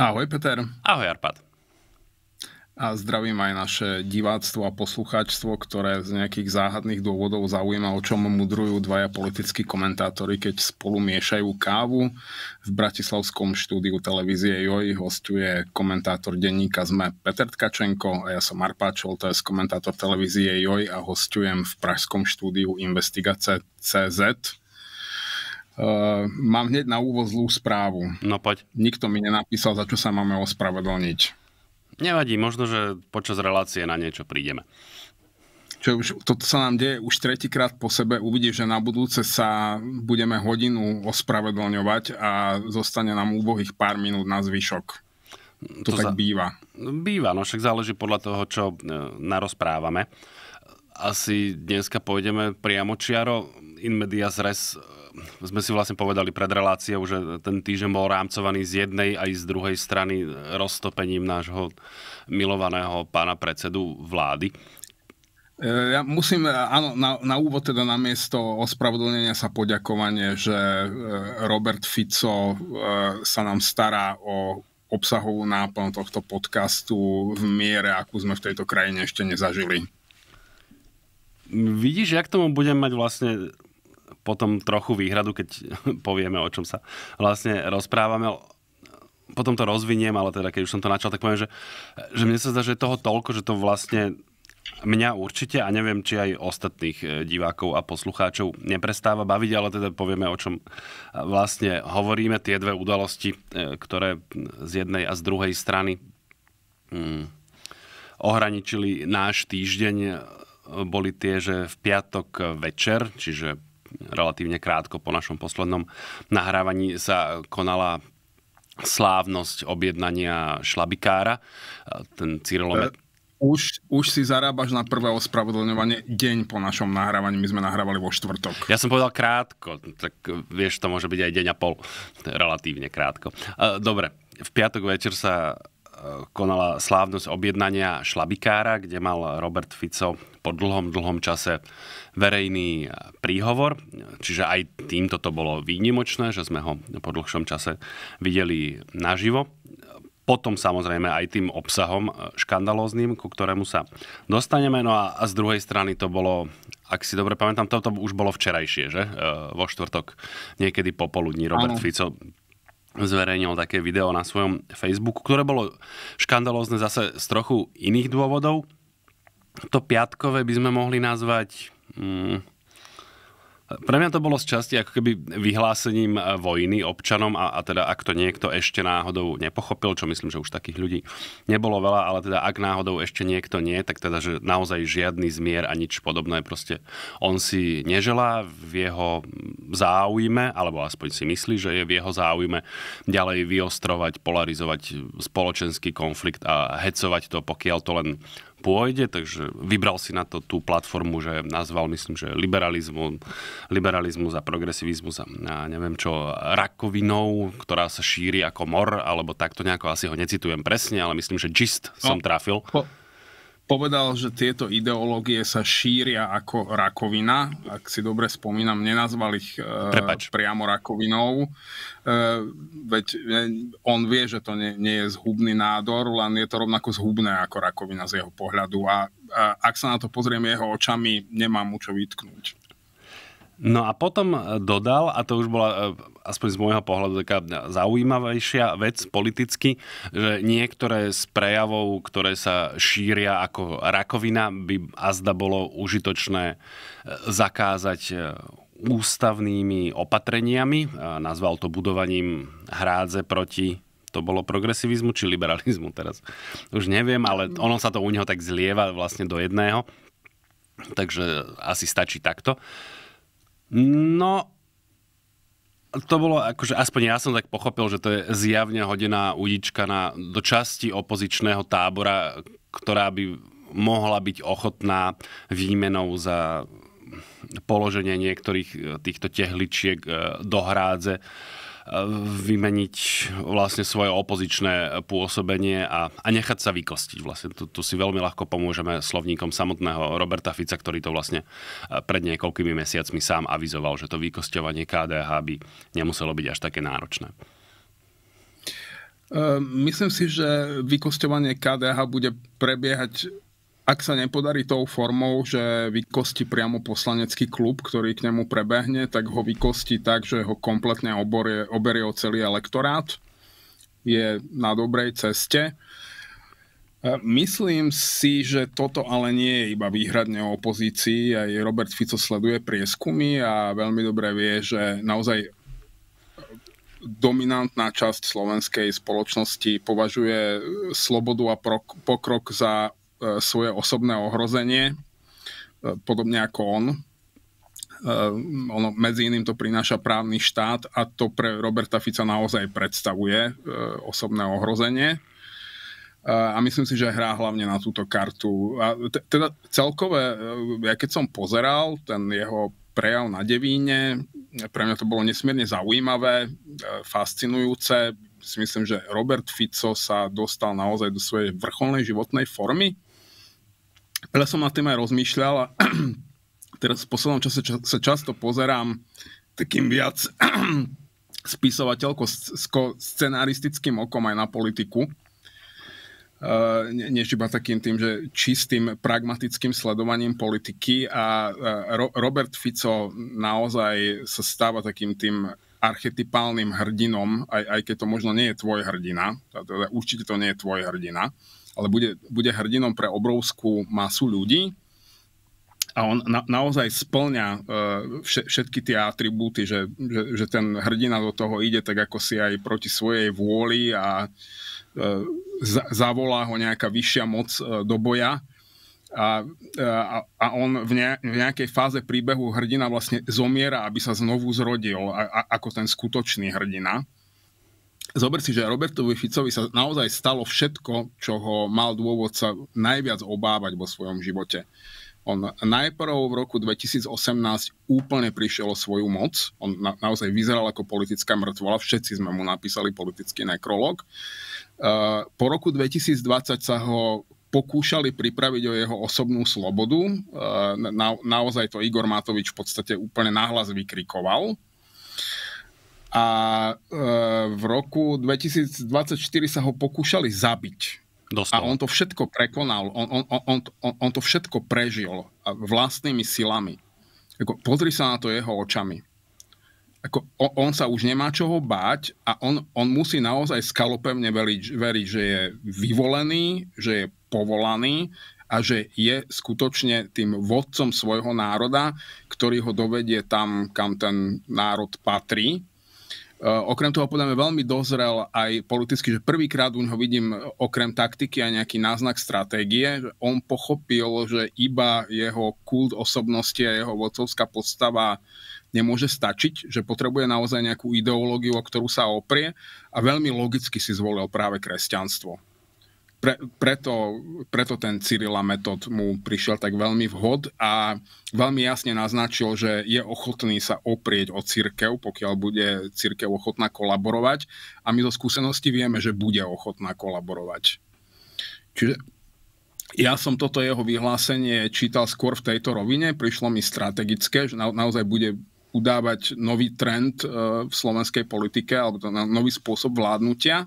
Ahoj Peter. Ahoj Arpad. A zdravím aj naše diváctvo a poslucháčstvo, ktoré z nejakých záhadných dôvodov zaujíma, o čom mudrujú dvaja politickí komentátori, keď spolu miešajú kávu. V bratislavskom štúdiu televízie JOJ hostuje komentátor denníka ZME Peter Tkačenko a ja som Marpa to je komentátor televízie JOJ a hostujem v pražskom štúdiu Investigace CZ Uh, mám hneď na úvod zlú správu. No poď. Nikto mi nenapísal, za čo sa máme ospravedlniť. Nevadí, možno, že počas relácie na niečo prídeme. Čo už, toto sa nám deje už tretíkrát po sebe. Uvidíš, že na budúce sa budeme hodinu ospravedlňovať a zostane nám úbohých pár minút na zvyšok. Mm, to, to tak za... býva. Býva, no však záleží podľa toho, čo e, narozprávame. Asi dneska pôjdeme priamo čiaro in medias res eh, sme si vlastne povedali pred reláciou, že ten týždeň bol rámcovaný z jednej aj z druhej strany eh, roztopením nášho milovaného pána predsedu vlády. Eh, ja musím, áno, na, na úvod teda miesto ospravedlnenia sa poďakovanie, že Robert Fico sa nám stará o obsahovú náplň tohto podcastu v miere, akú sme v tejto krajine ešte nezažili. Vidíš, jak tomu budem mať vlastne potom trochu výhradu, keď povieme, o čom sa vlastne rozprávame potom to rozviniem, ale teda keď už som to načal, tak poviem, že, že mne sa zdá, že je toho toľko, že to vlastne mňa určite a neviem, či aj ostatných e, divákov a poslucháčov neprestáva baviť, ale teda povieme, o čom vlastne hovoríme. Tie dve udalosti, e, ktoré z jednej a z druhej strany hmm, ohraničili náš týždeň, e, boli tie, že v piatok večer, čiže relatívne krátko po našom poslednom nahrávaní sa konala slávnosť objednania šlabikára. Ten Cyrilomet... E, už, už si zarábaš na prvé ospravedlňovanie deň po našom nahrávaní. My sme nahrávali vo štvrtok. Ja som povedal krátko, tak vieš, to môže byť aj deň a pol. Relatívne krátko. E, dobre, v piatok večer sa konala slávnosť objednania šlabikára, kde mal Robert Fico po dlhom, dlhom čase verejný príhovor. Čiže aj týmto to bolo výnimočné, že sme ho po dlhšom čase videli naživo. Potom samozrejme aj tým obsahom škandalóznym, ku ktorému sa dostaneme. No a, z druhej strany to bolo, ak si dobre pamätám, toto už bolo včerajšie, že? E, vo štvrtok, niekedy popoludní Robert Fico zverejnil také video na svojom Facebooku, ktoré bolo škandalózne zase z trochu iných dôvodov. To piatkové by sme mohli nazvať... Mm, pre mňa to bolo z časti ako keby vyhlásením eh, vojny občanom a, a teda ak to niekto ešte náhodou nepochopil, čo myslím, že už takých ľudí nebolo veľa, ale teda ak náhodou ešte niekto nie, tak teda, že naozaj žiadny zmier a nič podobné proste on si neželá v jeho záujme, alebo aspoň si myslí, že je v jeho záujme ďalej vyostrovať, polarizovať spoločenský konflikt a hecovať to, pokiaľ to len pôjde, takže vybral si na to tú platformu, že nazval, myslím, že liberalizmu, liberalizmus a progresivizmus a ja neviem čo, rakovinou, ktorá sa šíri ako mor, alebo takto nejako, asi ho necitujem presne, ale myslím, že gist no, som trafil. Po, povedal, že tieto ideológie sa šíria ako rakovina. Ak si dobre spomínam, nenazval ich uh, priamo rakovinou. E, veď e, on vie, že to nie, nie je zhubný nádor, len je to rovnako zhubné ako rakovina z jeho pohľadu. A, a ak sa na to pozriem jeho očami, nemám mu čo vytknúť. No a potom e, dodal, a to už bola e, aspoň z môjho pohľadu taká zaujímavejšia vec politicky, že niektoré z prejavov, ktoré sa šíria ako rakovina, by azda bolo užitočné e, zakázať ústavnými opatreniami. Nazval to budovaním hrádze proti to bolo progresivizmu či liberalizmu teraz. Už neviem, ale ono sa to u neho tak zlieva vlastne do jedného. Takže asi stačí takto. Uh, No, to bolo, akože aspoň ja som tak pochopil, že to je zjavne hodená udička na, do časti opozičného tábora, ktorá by mohla byť ochotná výmenou za položenie niektorých eh, týchto tehličiek eh, do hrádze vymeniť vlastne svoje opozičné pôsobenie a, a nechať sa vykostiť. Vlastne tu, tu si veľmi ľahko pomôžeme slovníkom samotného Roberta Fica, ktorý to vlastne e, pred niekoľkými mesiacmi sám avizoval, že to vykostovanie KDH by nemuselo byť až také náročné. E, myslím si, že vykostovanie KDH bude prebiehať ak sa nepodarí tou formou, že vykosti priamo poslanecký klub, ktorý k nemu prebehne, tak ho vykosti tak, že ho kompletne oborie, oberie o celý elektorát. Je na dobrej ceste. E, myslím si, že toto ale nie je iba výhradne o opozícii. Aj Robert Fico sleduje prieskumy a veľmi dobre vie, že naozaj dominantná časť slovenskej spoločnosti považuje slobodu a pokrok za E, svoje osobné ohrozenie, e, podobne ako on. E, ono medzi iným to prináša právny štát a to pre Roberta Fica naozaj predstavuje osobné ohrozenie a myslím si, že hrá hlavne na túto kartu. A teda celkové, ja keď som pozeral ten jeho prejav na devíne, pre mňa to bolo nesmierne zaujímavé, fascinujúce. myslím, že Robert Fico sa dostal naozaj do svojej vrcholnej životnej formy veľa som nad tým aj rozmýšľal a teraz v poslednom čase ča- sa často pozerám takým viac spisovateľko-scenaristickým okom aj na politiku. Uh, ne, než iba takým tým, že čistým pragmatickým sledovaním politiky a uh, Robert Fico naozaj sa stáva takým tým archetypálnym hrdinom, aj, aj keď to možno nie je tvoj hrdina, teda určite to nie je tvoj hrdina, ale bude, bude hrdinom pre obrovskú masu ľudí a on na, naozaj splňa e, všetky tie atribúty, že, že, že ten hrdina do toho ide tak, ako si aj proti svojej vôli a e, zavolá ho nejaká vyššia moc e, do boja a, a, a on v, ne, v nejakej fáze príbehu hrdina vlastne zomiera, aby sa znovu zrodil a, a, ako ten skutočný hrdina. Zober si, že Robertovi Ficovi sa naozaj stalo všetko, čo ho mal dôvod sa najviac obávať vo svojom živote. On najprv v roku 2018 úplne prišiel o svoju moc. On na, naozaj vyzeral ako politická mŕtvola. Všetci sme mu napísali politický nekrolog. Uh, po roku 2020 sa ho pokúšali pripraviť o jeho osobnú slobodu. Uh, na, naozaj to Igor Matovič v podstate úplne nahlas vykrikoval a e, v roku 2024 sa ho pokúšali zabiť. Dostal. A on to všetko prekonal, on, on, on, on, on to všetko prežil vlastnými silami. Ako, pozri sa na to jeho očami. Ako, on, on sa už nemá čoho báť a on, on musí naozaj skalopevne veriť, veriť, že je vyvolený, že je povolaný a že je skutočne tým vodcom svojho národa, ktorý ho dovedie tam, kam ten národ patrí Eh, okrem toho, podľa mňa, veľmi dozrel aj politicky, že prvýkrát u neho vidím eh, okrem taktiky aj nejaký náznak stratégie. On pochopil, že iba jeho kult osobnosti a jeho vodcovská podstava nemôže stačiť, že potrebuje naozaj nejakú ideológiu, o ktorú sa oprie a veľmi logicky si zvolil práve kresťanstvo pre, preto, preto ten Cyrila metód mu prišiel tak veľmi vhod a veľmi jasne naznačil, že je ochotný sa oprieť o církev, pokiaľ bude církev ochotná kolaborovať a my zo skúsenosti vieme, že bude ochotná kolaborovať. Čiže ja som toto jeho vyhlásenie čítal skôr v tejto rovine, prišlo mi strategické, že na, naozaj bude udávať nový trend e, v slovenskej politike alebo nový spôsob vládnutia. E,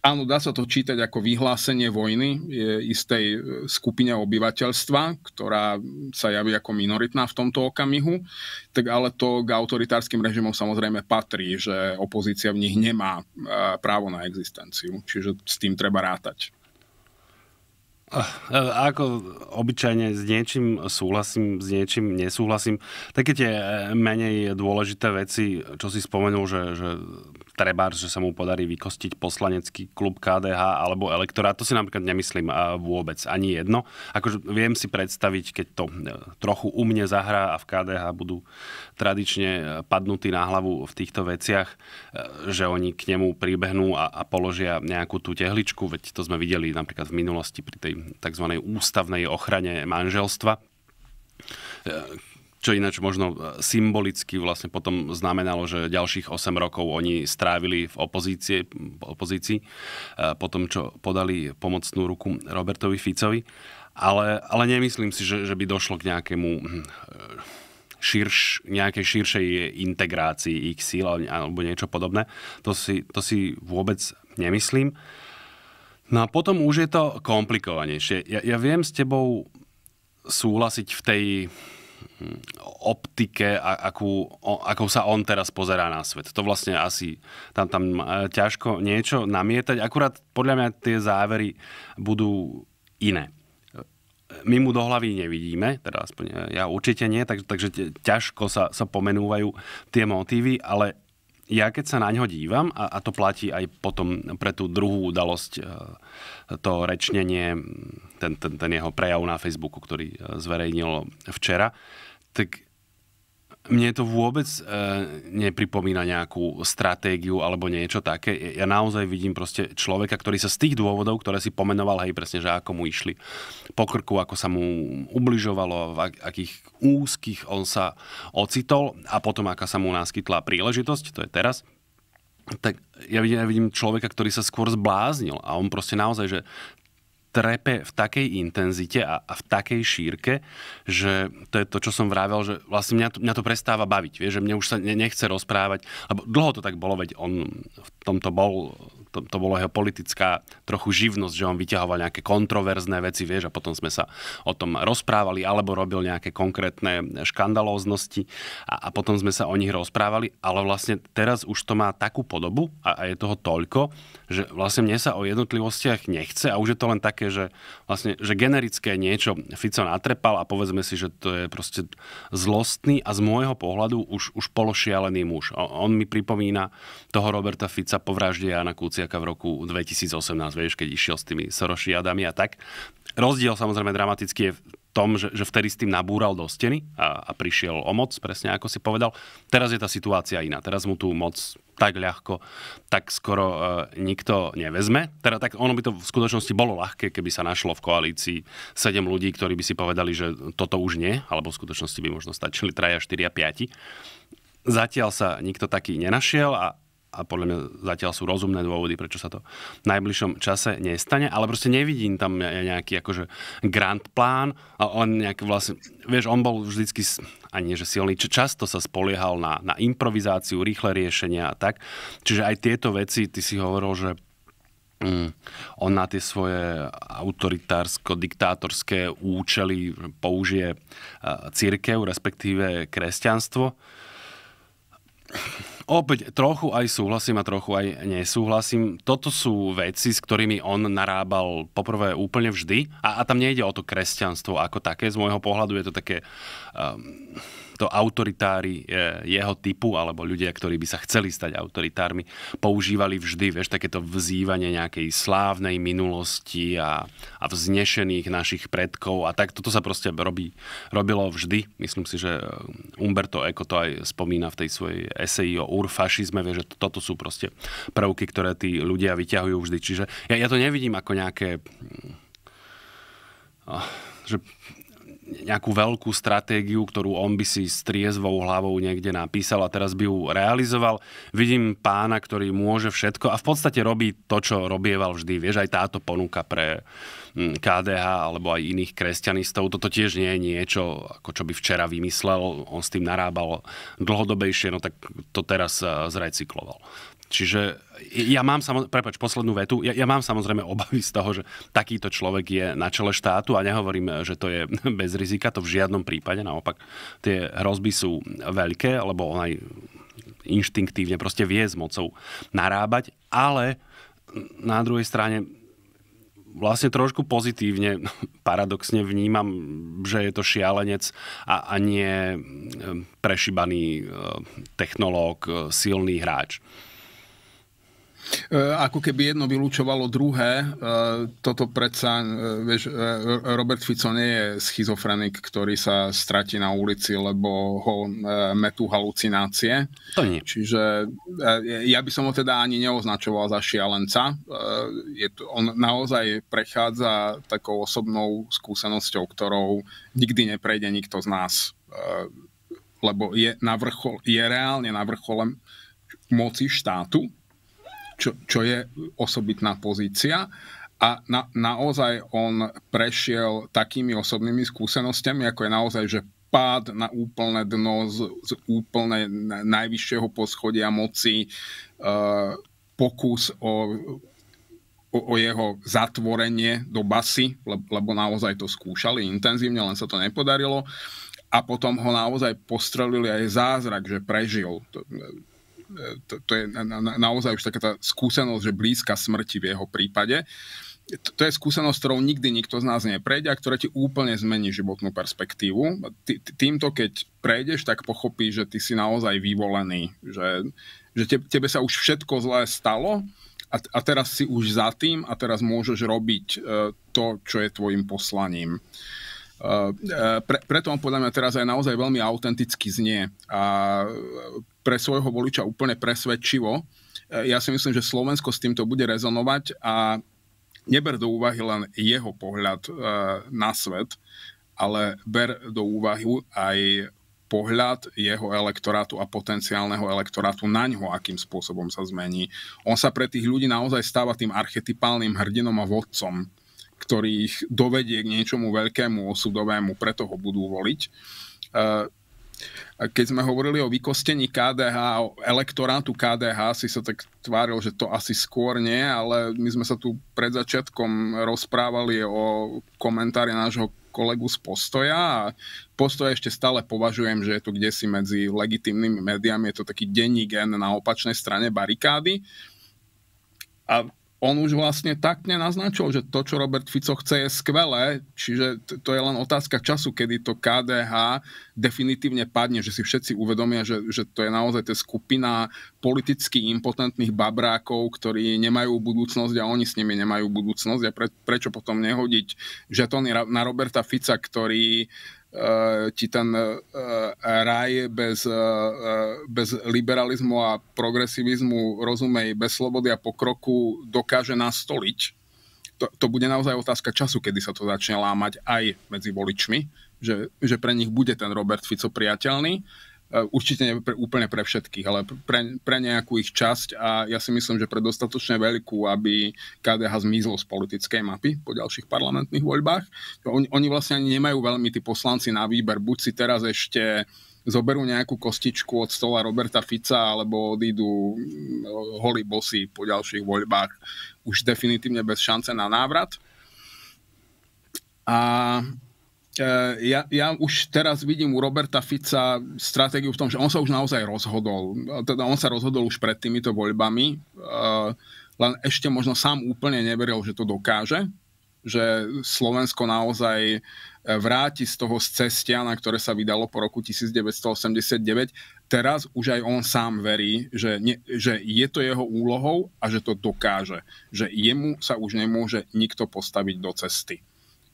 Áno, dá sa to čítať ako vyhlásenie vojny je istej e, skupine obyvateľstva, ktorá sa javí ako minoritná v tomto okamihu, tak ale to k autoritárskym režimom samozrejme patrí, že opozícia v nich nemá e, právo na existenciu, čiže s tým treba rátať. E, ako obyčajne s niečím súhlasím, s niečím nesúhlasím. Také tie menej dôležité veci, čo si spomenul, že, že treba, že sa mu podarí vykostiť poslanecký klub KDH alebo elektorát. To si napríklad nemyslím vôbec ani jedno. Akože viem si predstaviť, keď to e, trochu u mne zahrá a v KDH budú tradične e, padnutí na hlavu v týchto veciach, e, že oni k nemu príbehnú a, a položia nejakú tú tehličku, veď to sme videli napríklad v minulosti pri tej tzv. ústavnej ochrane manželstva čo ináč možno e, symbolicky vlastne potom znamenalo, že ďalších 8 rokov oni strávili v opozície, opozícii e, po tom, čo podali pomocnú ruku Robertovi Ficovi. Ale, ale nemyslím si, že, že by došlo k nejakému hm, e, širš, nejakej širšej integrácii ich síl alebo niečo podobné. To si, to si vôbec nemyslím. No a potom už je to komplikovanejšie. Ja, ja viem s tebou súhlasiť v tej optike, akú, akou sa on teraz pozerá na svet. To vlastne asi tam, tam e, ťažko niečo namietať. Akurát podľa mňa tie závery budú iné. My mu do hlavy nevidíme, teda aspoň e, ja určite nie, tak, takže ťažko sa, sa pomenúvajú tie motívy, ale ja keď sa na ňo dívam, a, a to platí aj potom pre tú druhú udalosť, e, to rečnenie, ten, ten, ten jeho prejav na Facebooku, ktorý zverejnil včera, tak mne to vôbec e, nepripomína nejakú stratégiu alebo niečo také. Ja naozaj vidím proste človeka, ktorý sa z tých dôvodov, ktoré si pomenoval, hej, presne, že ako mu išli po krku, ako sa mu ubližovalo, v akých úzkých on sa ocitol a potom, aká sa mu naskytla príležitosť, to je teraz, tak ja vidím, ja vidím človeka, ktorý sa skôr zbláznil a on proste naozaj, že trepe v takej intenzite a, a v takej šírke, že to je to, čo som vravel, že vlastne mňa to, mňa to prestáva baviť, vie, že mne už sa nechce rozprávať, lebo dlho to tak bolo, veď on v tomto bol to, to bolo jeho politická trochu živnosť, že on vyťahoval nejaké kontroverzné veci, vieš, a potom sme sa o tom rozprávali, alebo robil nejaké konkrétne škandalóznosti a, a potom sme sa o nich rozprávali, ale vlastne teraz už to má takú podobu a, a je toho toľko, že vlastne mne sa o jednotlivostiach nechce a už je to len také, že vlastne, že generické niečo Fico natrepal a povedzme si, že to je proste zlostný a z môjho pohľadu už, už pološialený muž. On mi pripomína toho Roberta Fica po vražde Jana Kuci Kuciaka v roku 2018, vieš, keď išiel s tými sorošiadami a tak. Rozdiel samozrejme dramatický je v tom, že, že vtedy s tým nabúral do steny a, a prišiel o moc, presne ako si povedal. Teraz je tá situácia iná. Teraz mu tú moc tak ľahko, tak skoro e, nikto nevezme. Teda tak ono by to v skutočnosti bolo ľahké, keby sa našlo v koalícii 7 ľudí, ktorí by si povedali, že toto už nie, alebo v skutočnosti by možno stačili traja, štyria, a 5. Zatiaľ sa nikto taký nenašiel a a podľa mňa zatiaľ sú rozumné dôvody, prečo sa to v najbližšom čase nestane, ale proste nevidím tam nejaký akože grand plán a on nejak vlastne, vieš, on bol vždycky, a nie že silný, často sa spoliehal na, na improvizáciu, rýchle riešenia a tak, čiže aj tieto veci, ty si hovoril, že Mm. On na tie svoje autoritársko-diktátorské účely použije církev, respektíve kresťanstvo Opäť trochu aj súhlasím a trochu aj nesúhlasím. Toto sú veci, s ktorými on narábal poprvé úplne vždy. A, a tam nejde o to kresťanstvo ako také. Z môjho pohľadu je to také... Um, takto autoritári e, jeho typu, alebo ľudia, ktorí by sa chceli stať autoritármi, používali vždy, vieš, takéto vzývanie nejakej slávnej minulosti a, a vznešených našich predkov a tak toto sa proste robí, robilo vždy. Myslím si, že e, Umberto Eco to aj spomína v tej svojej eseji o urfašizme, vieš, že toto sú proste prvky, ktoré tí ľudia vyťahujú vždy. Čiže ja, ja to nevidím ako nejaké hm, ah, že nejakú veľkú stratégiu, ktorú on by si s triezvou hlavou niekde napísal a teraz by ju realizoval. Vidím pána, ktorý môže všetko a v podstate robí to, čo robieval vždy. Vieš, aj táto ponuka pre mm, KDH alebo aj iných kresťanistov, toto tiež nie je niečo, ako čo by včera vymyslel. On s tým narábal dlhodobejšie, no tak to teraz eh, zrecykloval. Čiže ja mám, samozrejme, prepač, poslednú vetu, ja, ja mám samozrejme obavy z toho, že takýto človek je na čele štátu a nehovorím, že to je bez rizika, to v žiadnom prípade, naopak tie hrozby sú veľké, lebo on aj inštinktívne proste vie s mocou narábať, ale na druhej strane vlastne trošku pozitívne, paradoxne vnímam, že je to šialenec a, a nie e, prešibaný e, technológ, e, silný hráč. E, ako keby jedno vylúčovalo druhé. E, toto predsa, e, vieš, Robert Fico nie je schizofrenik, ktorý sa stratí na ulici, lebo ho metú halucinácie. To nie. Čiže ja by som ho teda ani neoznačoval za šialenca. Je to, on naozaj prechádza takou osobnou skúsenosťou, ktorou nikdy neprejde nikto z nás lebo je, na vrchol, je reálne na vrchole moci štátu čo, čo je osobitná pozícia. A na, naozaj on prešiel takými osobnými skúsenostiami, ako je naozaj, že pád na úplné dno z, z úplne najvyššieho poschodia moci, e, pokus o, o, o jeho zatvorenie do basy, le, lebo naozaj to skúšali intenzívne, len sa to nepodarilo. A potom ho naozaj postrelili aj zázrak, že prežil to, to je na, na, naozaj už taká tá skúsenosť, že blízka smrti v jeho prípade. To, to je skúsenosť, ktorou nikdy nikto z nás neprejde a ktorá ti úplne zmení životnú perspektívu. Ty, týmto, keď prejdeš, tak pochopíš, že ty si naozaj vyvolený, že, že te, tebe sa už všetko zlé stalo a, a teraz si už za tým a teraz môžeš robiť eh, to, čo je tvojim poslaním. Ehm, ehm, pre, preto on podľa mňa teraz aj naozaj veľmi autenticky znie a e, pre svojho voliča úplne presvedčivo. E, ja si myslím, že Slovensko s týmto bude rezonovať a neber do úvahy len jeho pohľad e, na svet, ale ber do úvahy aj pohľad jeho elektorátu a potenciálneho elektorátu na ňo, akým spôsobom sa zmení. On sa pre tých ľudí naozaj stáva tým archetypálnym hrdinom a vodcom, ktorý ich dovedie k niečomu veľkému osudovému, preto ho budú voliť. E, keď sme hovorili o vykostení KDH, o elektorátu KDH, si sa tak tváril, že to asi skôr nie, ale my sme sa tu pred začiatkom rozprávali o komentári nášho kolegu z Postoja a Postoj ešte stále považujem, že je to kde si medzi legitimnými médiami, je to taký denní gen na opačnej strane barikády. A on už vlastne takne naznačil, že to, čo Robert Fico chce, je skvelé, čiže to je len otázka času, kedy to KDH definitívne padne, že si všetci uvedomia, že, že to je naozaj tá skupina politicky impotentných babrákov, ktorí nemajú budúcnosť a oni s nimi nemajú budúcnosť a pre, prečo potom nehodiť žetóny na Roberta Fica, ktorý uh, E, ti ten e, e, raj bez, bez liberalizmu a progresivizmu, rozumej, bez slobody a pokroku dokáže nastoliť, to, to bude naozaj otázka času, kedy sa to začne lámať aj medzi voličmi, že, že pre nich bude ten Robert Fico priateľný Eh, určite nie pre, úplne pre všetkých, ale pre, pre nejakú ich časť a ja si myslím, že pre dostatočne veľkú, aby KDH zmizlo z politickej mapy po ďalších parlamentných voľbách. Oni, oni vlastne ani nemajú veľmi tí poslanci na výber, buď si teraz ešte zoberú nejakú kostičku od stola Roberta Fica alebo odídu eh, holi bosy po ďalších voľbách už definitívne bez šance na návrat. A E, ja, ja už teraz vidím u Roberta Fica stratégiu v tom, že on sa už naozaj rozhodol. E, teda on sa rozhodol už pred týmito voľbami, e, len ešte možno sám úplne neveril, že to dokáže, že Slovensko naozaj vráti z toho z cestia, na ktoré sa vydalo po roku 1989. Teraz už aj on sám verí, že, nie, že je to jeho úlohou a že to dokáže. Že jemu sa už nemôže nikto postaviť do cesty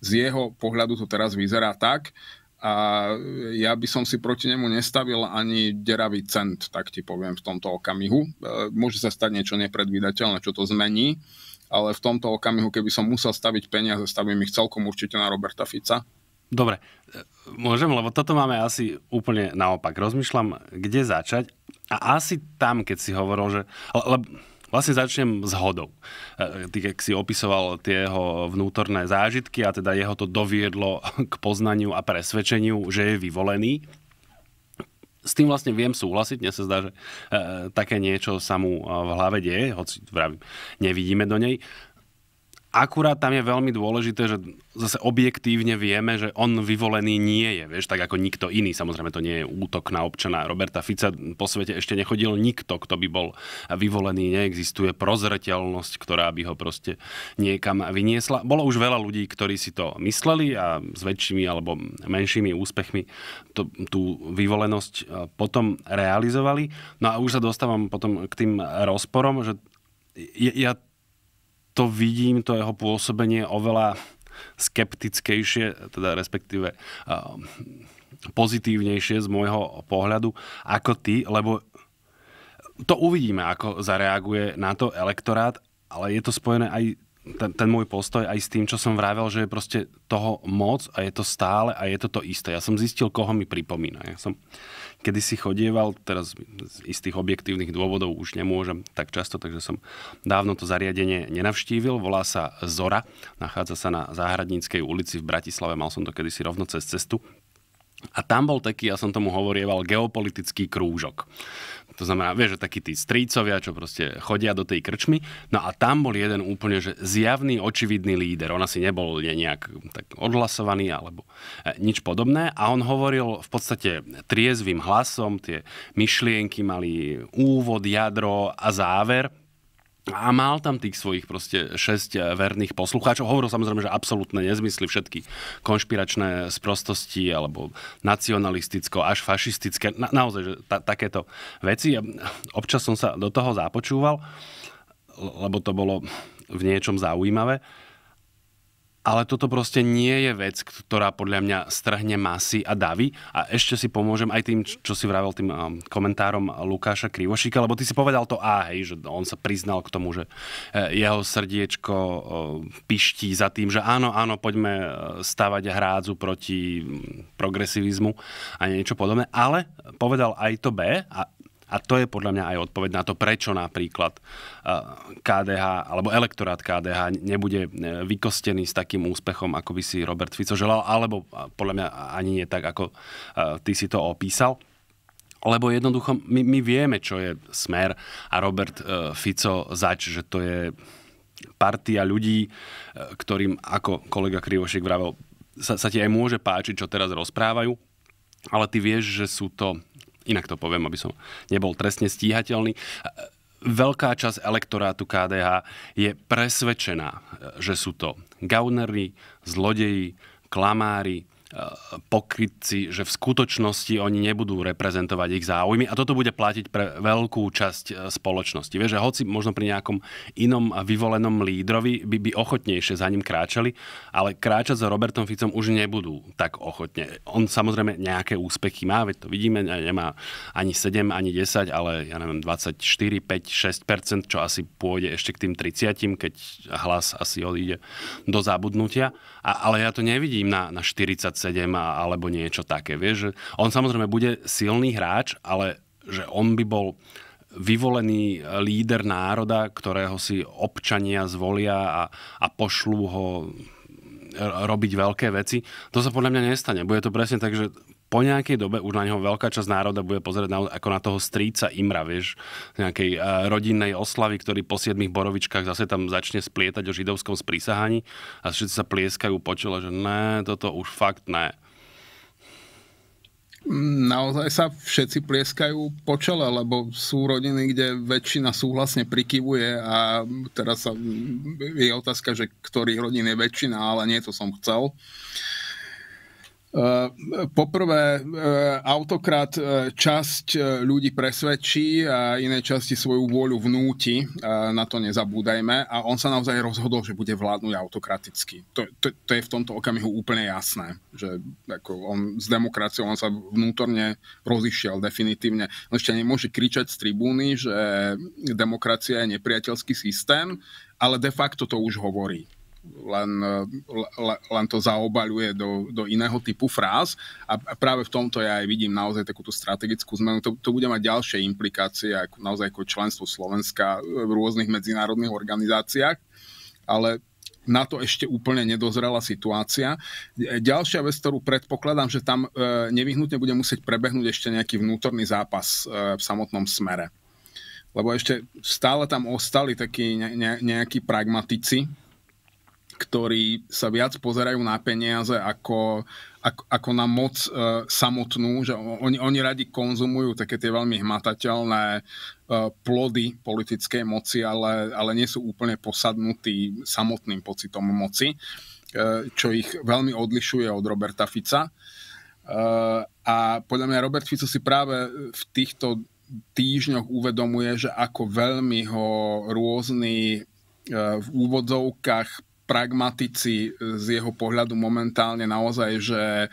z jeho pohľadu to teraz vyzerá tak a ja by som si proti nemu nestavil ani deravý cent, tak ti poviem v tomto okamihu. E, môže sa stať niečo nepredvídateľné, čo to zmení, ale v tomto okamihu, keby som musel staviť peniaze, stavím ich celkom určite na Roberta Fica. Dobre, e, môžem, lebo toto máme asi úplne naopak. Rozmýšľam, kde začať a asi tam, keď si hovoril, že... Le- Vlastne začnem s hodou. E, ty, keď si opisoval tie jeho vnútorné zážitky a teda jeho to doviedlo k poznaniu a presvedčeniu, že je vyvolený, s tým vlastne viem súhlasiť, mne sa zdá, že e, také niečo sa mu e, v hlave deje, hoci vravím, nevidíme do nej. Akurát tam je veľmi dôležité, že zase objektívne vieme, že on vyvolený nie je, vieš, tak ako nikto iný. Samozrejme, to nie je útok na občana Roberta Fica. Po svete ešte nechodil nikto, kto by bol vyvolený. Neexistuje prozreteľnosť, ktorá by ho proste niekam vyniesla. Bolo už veľa ľudí, ktorí si to mysleli a s väčšími alebo menšími úspechmi to, tú vyvolenosť e, potom realizovali. No a už sa dostávam potom k tým rozporom, že ja to vidím, to jeho pôsobenie oveľa skeptickejšie, teda respektíve um, pozitívnejšie z môjho pohľadu ako ty, lebo to uvidíme, ako zareaguje na to elektorát, ale je to spojené aj ten, ten môj postoj aj s tým, čo som vravel, že je proste toho moc a je to stále a je to to isté. Ja som zistil, koho mi pripomína. Ja som kedy si chodieval, teraz z istých objektívnych dôvodov už nemôžem tak často, takže som dávno to zariadenie nenavštívil. Volá sa Zora, nachádza sa na Záhradníckej ulici v Bratislave, mal som to kedysi rovno cez cestu. A tam bol taký, ja som tomu hovorieval, geopolitický krúžok. To znamená, vieš, že takí tí strícovia, čo proste chodia do tej krčmy. No a tam bol jeden úplne že zjavný, očividný líder. On asi nebol nejak tak odhlasovaný alebo e, nič podobné. A on hovoril v podstate triezvým hlasom, tie myšlienky mali úvod, jadro a záver a mal tam tých svojich proste šesť eh, verných poslucháčov. Hovoril samozrejme, že absolútne nezmysly všetky konšpiračné sprostosti alebo nacionalisticko až fašistické. Na, naozaj, že ta, takéto veci. Občas som sa do toho započúval, lebo to bolo v niečom zaujímavé ale toto proste nie je vec, ktorá podľa mňa strhne masy a davy. A ešte si pomôžem aj tým, čo si vravel tým um, komentárom Lukáša Krivošíka, lebo ty si povedal to a hej, že on sa priznal k tomu, že e, jeho srdiečko e, piští za tým, že áno, áno, poďme e, stavať hrádzu proti progresivizmu a niečo podobné. Ale povedal aj to B a a to je podľa mňa aj odpoveď na to, prečo napríklad e, KDH alebo elektorát KDH nebude e, vykostený s takým úspechom, ako by si Robert Fico želal, alebo e, podľa mňa ani nie tak, ako ty si to opísal. Lebo jednoducho my, my vieme, čo je smer a Robert Fico zač, že to je partia ľudí, ktorým, ako kolega Krivošek vravel, sa, sa ti aj môže páčiť, čo teraz rozprávajú, ale ty vieš, že sú to inak to poviem, aby som nebol trestne stíhateľný veľká časť elektorátu KDH je presvedčená, že sú to gaunery, zlodeji, klamári, pokrytci, že v skutočnosti oni nebudú reprezentovať ich záujmy a toto bude platiť pre veľkú časť e, spoločnosti. Vieš, že hoci možno pri nejakom inom vyvolenom lídrovi by, by ochotnejšie za ním kráčali, ale kráčať za Robertom Ficom už nebudú tak ochotne. On samozrejme nejaké úspechy má, veď to vidíme, nemá ani 7, ani 10, ale ja neviem, 24, 5, 6%, čo asi pôjde ešte k tým 30, keď hlas asi odíde do zabudnutia. A, ale ja to nevidím na, na 40 27 alebo niečo také. Vieš, že on samozrejme bude silný hráč, ale že on by bol vyvolený e, líder národa, ktorého si občania zvolia a, a pošlú ho e, robiť veľké veci. To sa podľa mňa nestane. Bude to presne tak, že po nejakej dobe už na neho veľká časť národa bude pozerať na, ako na toho strýca Imra, vieš, nejakej uh, rodinnej oslavy, ktorý po siedmých borovičkách zase tam začne splietať o židovskom sprísahaní a všetci sa plieskajú čele, že ne, toto už fakt ne. Naozaj sa všetci plieskajú po čele, lebo sú rodiny, kde väčšina súhlasne prikyvuje a teraz sa je otázka, že ktorých rodín je väčšina, ale nie, to som chcel. Uh, Eh, poprvé, eh, autokrat eh, časť ľudí presvedčí a iné časti svoju vôľu vnúti, na to nezabúdajme, a on sa naozaj rozhodol, že bude vládnuť autokraticky. To, to, to je v tomto okamihu úplne jasné, že ako on s demokraciou on sa vnútorne rozišiel definitívne. On ešte nemôže kričať z tribúny, že demokracia je nepriateľský systém, ale de facto to už hovorí len, e, len to zaobaľuje do, do iného typu fráz a práve v tomto ja aj vidím naozaj takúto strategickú zmenu. To, to bude mať ďalšie implikácie ako naozaj ako členstvo Slovenska e, v rôznych medzinárodných organizáciách, ale na to ešte úplne nedozrela situácia. E, ďalšia vec, ktorú predpokladám, že tam nevyhnutne bude musieť prebehnúť ešte nejaký vnútorný zápas v samotnom smere. Lebo ešte stále tam ostali takí nejakí pragmatici, ktorí sa viac pozerajú na peniaze ako, ako, ako na moc e, samotnú, že oni, oni radi konzumujú také tie veľmi hmatateľné e, plody politickej moci, ale, ale nie sú úplne posadnutí samotným pocitom moci, e, čo ich veľmi odlišuje od Roberta Fica. E, a podľa mňa Robert Fico si práve v týchto týždňoch uvedomuje, že ako veľmi ho rôzni e, v úvodzovkách pragmatici e, z jeho pohľadu momentálne naozaj, že e,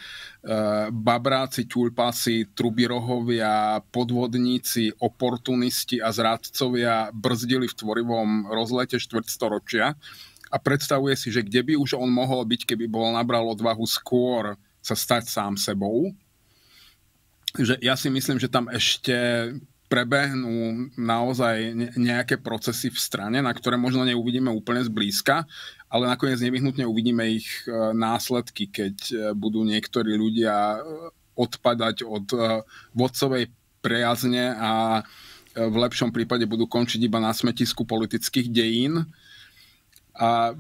babráci, ťulpáci, trubirohovia, podvodníci, oportunisti a zrádcovia brzdili v tvorivom rozlete štvrtstoročia a predstavuje si, že kde by už on mohol byť, keby bol nabral odvahu skôr sa stať sám sebou. Že ja si myslím, že tam ešte prebehnú naozaj nejaké procesy v strane, na ktoré možno neuvidíme úplne zblízka, ale nakoniec nevyhnutne uvidíme ich e, následky, keď e, budú niektorí ľudia e, odpadať od vodcovej prejazne a v lepšom prípade budú končiť iba na smetisku politických dejín. A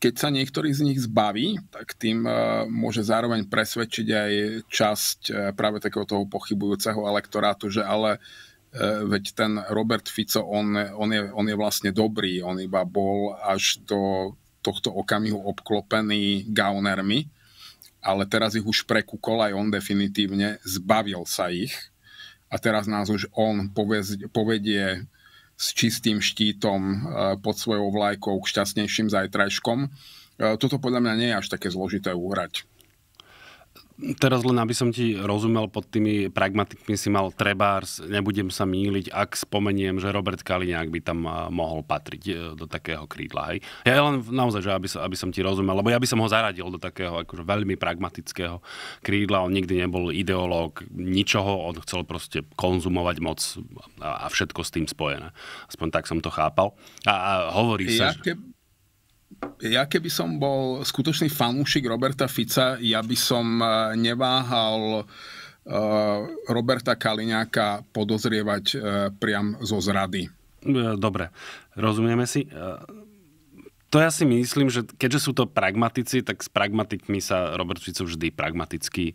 keď sa niektorý z nich zbaví, tak tým môže zároveň presvedčiť aj časť práve takého toho pochybujúceho elektorátu, že ale Eh, veď ten Robert Fico, on, on, je, on je vlastne dobrý, on iba bol až do tohto okamihu obklopený gaunermi, ale teraz ich už prekúkol aj on definitívne, zbavil sa ich a teraz nás už on povedie, povedie s čistým štítom eh, pod svojou vlajkou k šťastnejším zajtrajškom. Eh, toto podľa mňa nie je až také zložité uhrať. Teraz len, aby som ti rozumel, pod tými pragmatikmi si mal trebárs, nebudem sa míliť, ak spomeniem, že Robert Kaliňák by tam eh, mohol patriť eh, do takého krídla. Hej. Ja len naozaj, že aby, som, aby som ti rozumel, lebo ja by som ho zaradil do takého akože veľmi pragmatického krídla. On nikdy nebol ideológ ničoho, on chcel proste konzumovať moc a, a všetko s tým spojené. Aspoň tak som to chápal. A, a hovorí ja sa... Ke... Že ja keby som bol skutočný fanúšik Roberta Fica, ja by som eh, neváhal eh, Roberta Kaliňáka podozrievať eh, priam zo zrady. Dobre, rozumieme si. To ja si myslím, že keďže sú to pragmatici, tak s pragmatikmi sa Robert Fico vždy pragmaticky e,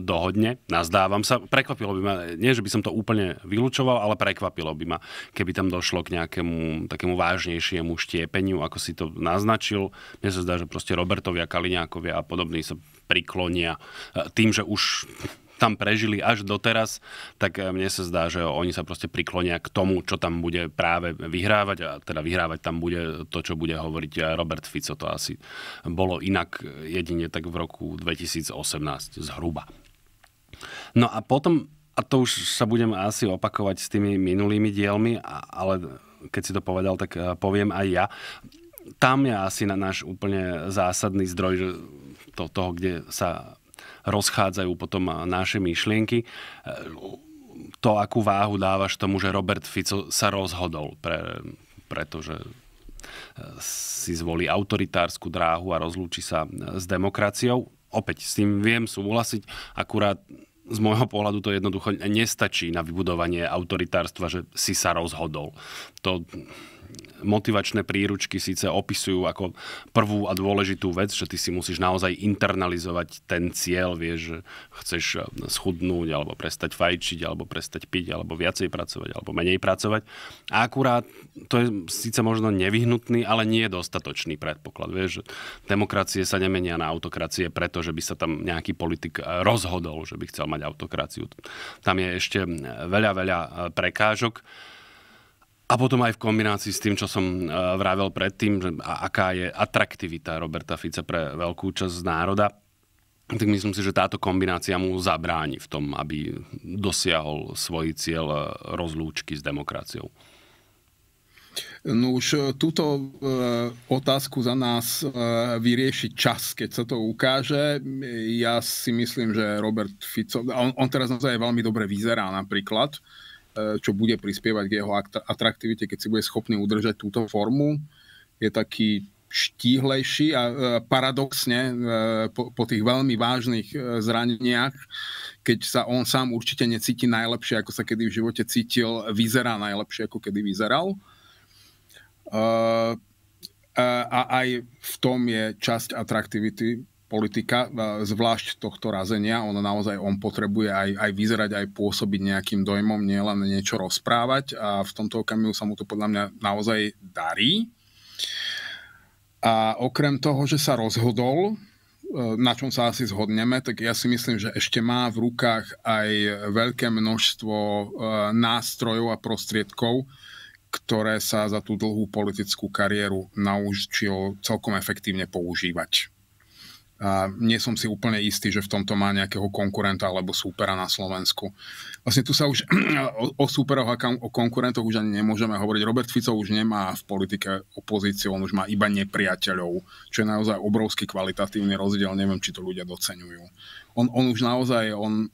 dohodne. Nazdávam sa. Prekvapilo by ma, nie že by som to úplne vylúčoval, ale prekvapilo by ma, keby tam došlo k nejakému takému vážnejšiemu štiepeniu, ako si to naznačil. Mne sa zdá, že proste Robertovia, Kaliňákovia a podobní sa priklonia e, tým, že už tam prežili až doteraz, tak eh, mne sa zdá, že oni sa proste priklonia k tomu, čo tam bude práve vyhrávať a teda vyhrávať tam bude to, čo bude hovoriť eh, Robert Fico. To asi bolo inak eh, jedine tak v roku 2018 zhruba. No a potom, a to už sa budem asi opakovať s tými minulými dielmi, ale keď si to povedal, tak poviem aj ja. Tam je asi na náš úplne zásadný zdroj že to, toho, kde sa rozchádzajú potom naše myšlienky e, to, akú váhu dávaš tomu, že Robert Fico sa rozhodol, pre, pretože e, si zvolí autoritársku dráhu a rozlúči sa e, s demokraciou. Opäť s tým viem súhlasiť, akurát z môjho pohľadu to jednoducho nestačí na vybudovanie autoritárstva, že si sa rozhodol. To motivačné príručky síce opisujú ako prvú a dôležitú vec, že ty si musíš naozaj internalizovať ten cieľ, vieš, že chceš eh, schudnúť, alebo prestať fajčiť, alebo prestať piť, alebo viacej pracovať, alebo menej pracovať. A akurát to je síce možno nevyhnutný, ale nie je dostatočný predpoklad. Vieš, že demokracie sa nemenia na autokracie pretože by sa tam nejaký politik eh, rozhodol, že by chcel mať autokraciu. Tam je ešte eh, veľa, veľa prekážok. A potom aj v kombinácii s tým, čo som e, vravel predtým, že aká je atraktivita Roberta Fica pre veľkú časť národa, tak myslím si, že táto kombinácia mu zabráni v tom, aby dosiahol svoj cieľ e, rozlúčky s demokraciou. No už e, túto otázku za nás vyrieši čas, keď sa to ukáže. Ja si myslím, že Robert Fico, on, on teraz naozaj veľmi dobre vyzerá napríklad, E, čo bude prispievať k jeho atraktivite, keď si bude schopný udržať túto formu. Je taký štíhlejší a e, paradoxne e, po, tých veľmi vážnych zraneniach, keď sa on sám určite necíti najlepšie, ako sa kedy v živote cítil, vyzerá najlepšie, ako kedy vyzeral. A aj v tom je časť atraktivity politika, e, zvlášť tohto razenia, on naozaj on potrebuje aj, aj vyzerať, aj pôsobiť nejakým dojmom, nielen niečo rozprávať a v tomto okamihu sa mu to podľa mňa naozaj darí. A okrem toho, že sa rozhodol, e, na čom sa asi zhodneme, tak ja si myslím, že ešte má v rukách aj veľké množstvo e, nástrojov a prostriedkov, ktoré sa za tú dlhú politickú kariéru naučil celkom efektívne používať. A nie som si úplne istý, že v tomto má nejakého konkurenta alebo súpera na Slovensku. Vlastne tu sa už o, o súperoch a o konkurentoch už ani nemôžeme hovoriť. Robert Fico už nemá v politike opozíciu, on už má iba nepriateľov, čo je naozaj obrovský kvalitatívny rozdiel, neviem, či to ľudia doceňujú. On, on už naozaj, on,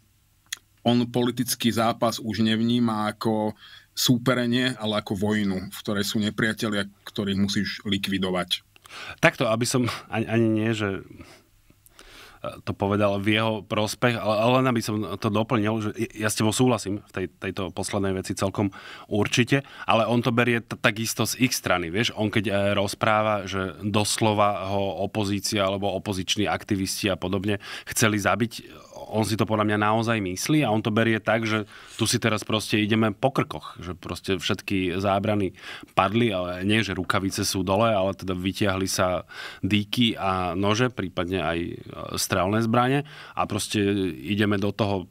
on politický zápas už nevníma ako súperenie, ale ako vojnu, v ktorej sú nepriatelia, ktorých musíš likvidovať. Takto, aby som, ani, ani nie, že to povedal v jeho prospech, ale len aby som to doplnil, že ja s tebou súhlasím v tej, tejto poslednej veci celkom určite, ale on to berie t- takisto z ich strany, vieš, on keď e, rozpráva, že doslova ho opozícia alebo opoziční aktivisti a podobne chceli zabiť on si to podľa mňa naozaj myslí a on to berie tak, že tu si teraz proste ideme po krkoch, že proste všetky zábrany padli, ale nie, že rukavice sú dole, ale teda vytiahli sa dýky a nože, prípadne aj e, strelné zbranie a proste ideme do toho,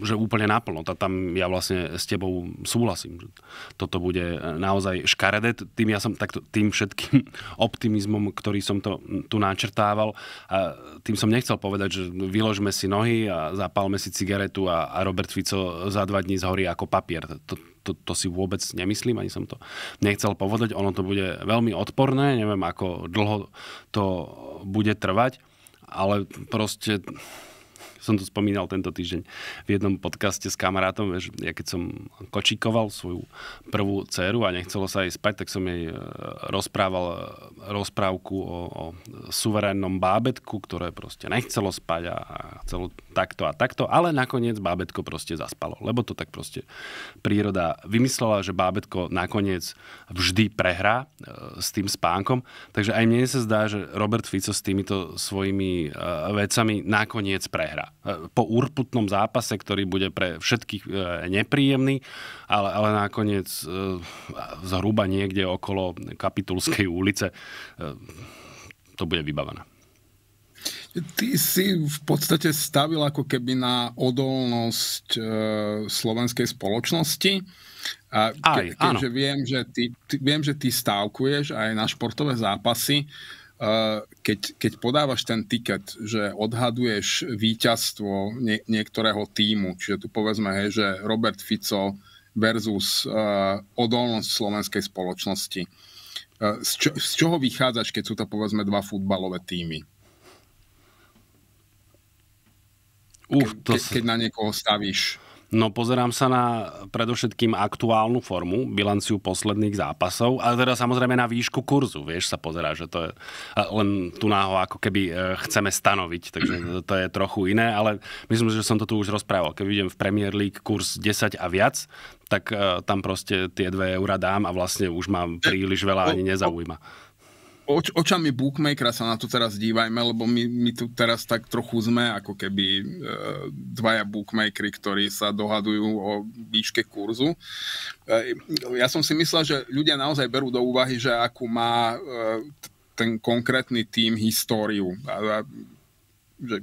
že úplne naplno. A tam ja vlastne s tebou súhlasím. Že toto bude e, naozaj škaredé. Tým ja som takto, tým všetkým optimizmom, ktorý som to tu načrtával, a tým som nechcel povedať, že vyložme si nohy hej, a zapálme si cigaretu a, a Robert Fico za dva dní zhorí ako papier. To, to, to si vôbec nemyslím, ani som to nechcel povedať. Ono to bude veľmi odporné, neviem, ako dlho to bude trvať, ale proste som to spomínal tento týždeň v jednom podcaste s kamarátom, vieš, ja keď som kočíkoval svoju prvú dceru a nechcelo sa jej spať, tak som jej e, rozprával e, rozprávku o, o suverénnom bábetku, ktoré proste nechcelo spať a, a chcelo takto a takto, ale nakoniec bábetko proste zaspalo, lebo to tak proste príroda vymyslela, že bábetko nakoniec vždy prehrá e, s tým spánkom. Takže aj mne sa zdá, že Robert Fico s týmito svojimi e, vecami nakoniec prehrá. E, po urputnom zápase, ktorý bude pre všetkých nepríjemný, ale, ale nakoniec zhruba niekde okolo Kapitulskej ulice to bude vybavené. Ty si v podstate stavil ako keby na odolnosť e, slovenskej spoločnosti. A ke, aj, keďže áno. viem, že ty, ty, viem, že ty stávkuješ aj na športové zápasy, e, keď, keď podávaš ten tiket, že odhaduješ víťazstvo nie, niektorého týmu, čiže tu povedzme, hej, že Robert Fico versus e, odolnosť slovenskej spoločnosti. E, z, čo, z čoho vychádzaš, keď sú to povedzme dva futbalové týmy? Uch, to ke, keď na niekoho stavíš? No pozerám sa na predovšetkým aktuálnu formu, bilanciu posledných zápasov, ale teda samozrejme na výšku kurzu, vieš, sa pozerá, že to je len tu náho ako keby e, chceme stanoviť, takže to, je trochu iné, ale myslím, že som to tu už rozprával. Keď idem v Premier League kurz 10 a viac, tak e, tam proste tie dve eura dám a vlastne už mám príliš veľa ani nezaujíma oč, očami bookmakera sa na to teraz dívajme, lebo my, my tu teraz tak trochu sme ako keby e, dvaja bookmakery, ktorí sa dohadujú o výške kurzu. E, ja som si myslel, že ľudia naozaj berú do úvahy, že akú má e, ten konkrétny tým históriu. A, a, že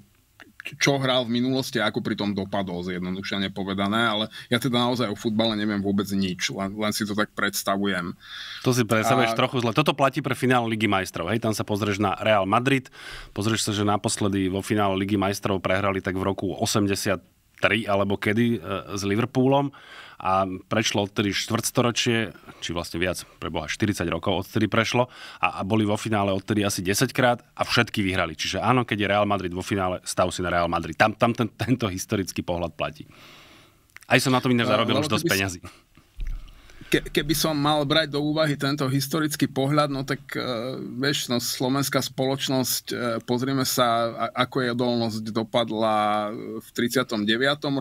čo hral v minulosti a ako pri tom dopadol, zjednodušene povedané, ale ja teda naozaj o futbale neviem vôbec nič, len, len si to tak predstavujem. To si predstavuješ a... trochu zle. Toto platí pre finál Ligy majstrov, hej, tam sa pozrieš na Real Madrid, pozrieš sa, že naposledy vo finále Ligy majstrov prehrali tak v roku 83 alebo kedy e, s Liverpoolom a prešlo odtedy štvrtstoročie, či vlastne viac, Boha, 40 rokov odtedy prešlo a, a boli vo finále odtedy asi 10 krát a všetky vyhrali. Čiže áno, keď je Real Madrid vo finále, stav si na Real Madrid. Tam, tam ten, tento historický pohľad platí. Aj som na tom iné zarobil už dosť si ke, keby som mal brať do úvahy tento historický pohľad, no tak uh, vieš, no, slovenská spoločnosť, uh, pozrieme sa, a, ako je odolnosť dopadla v 39.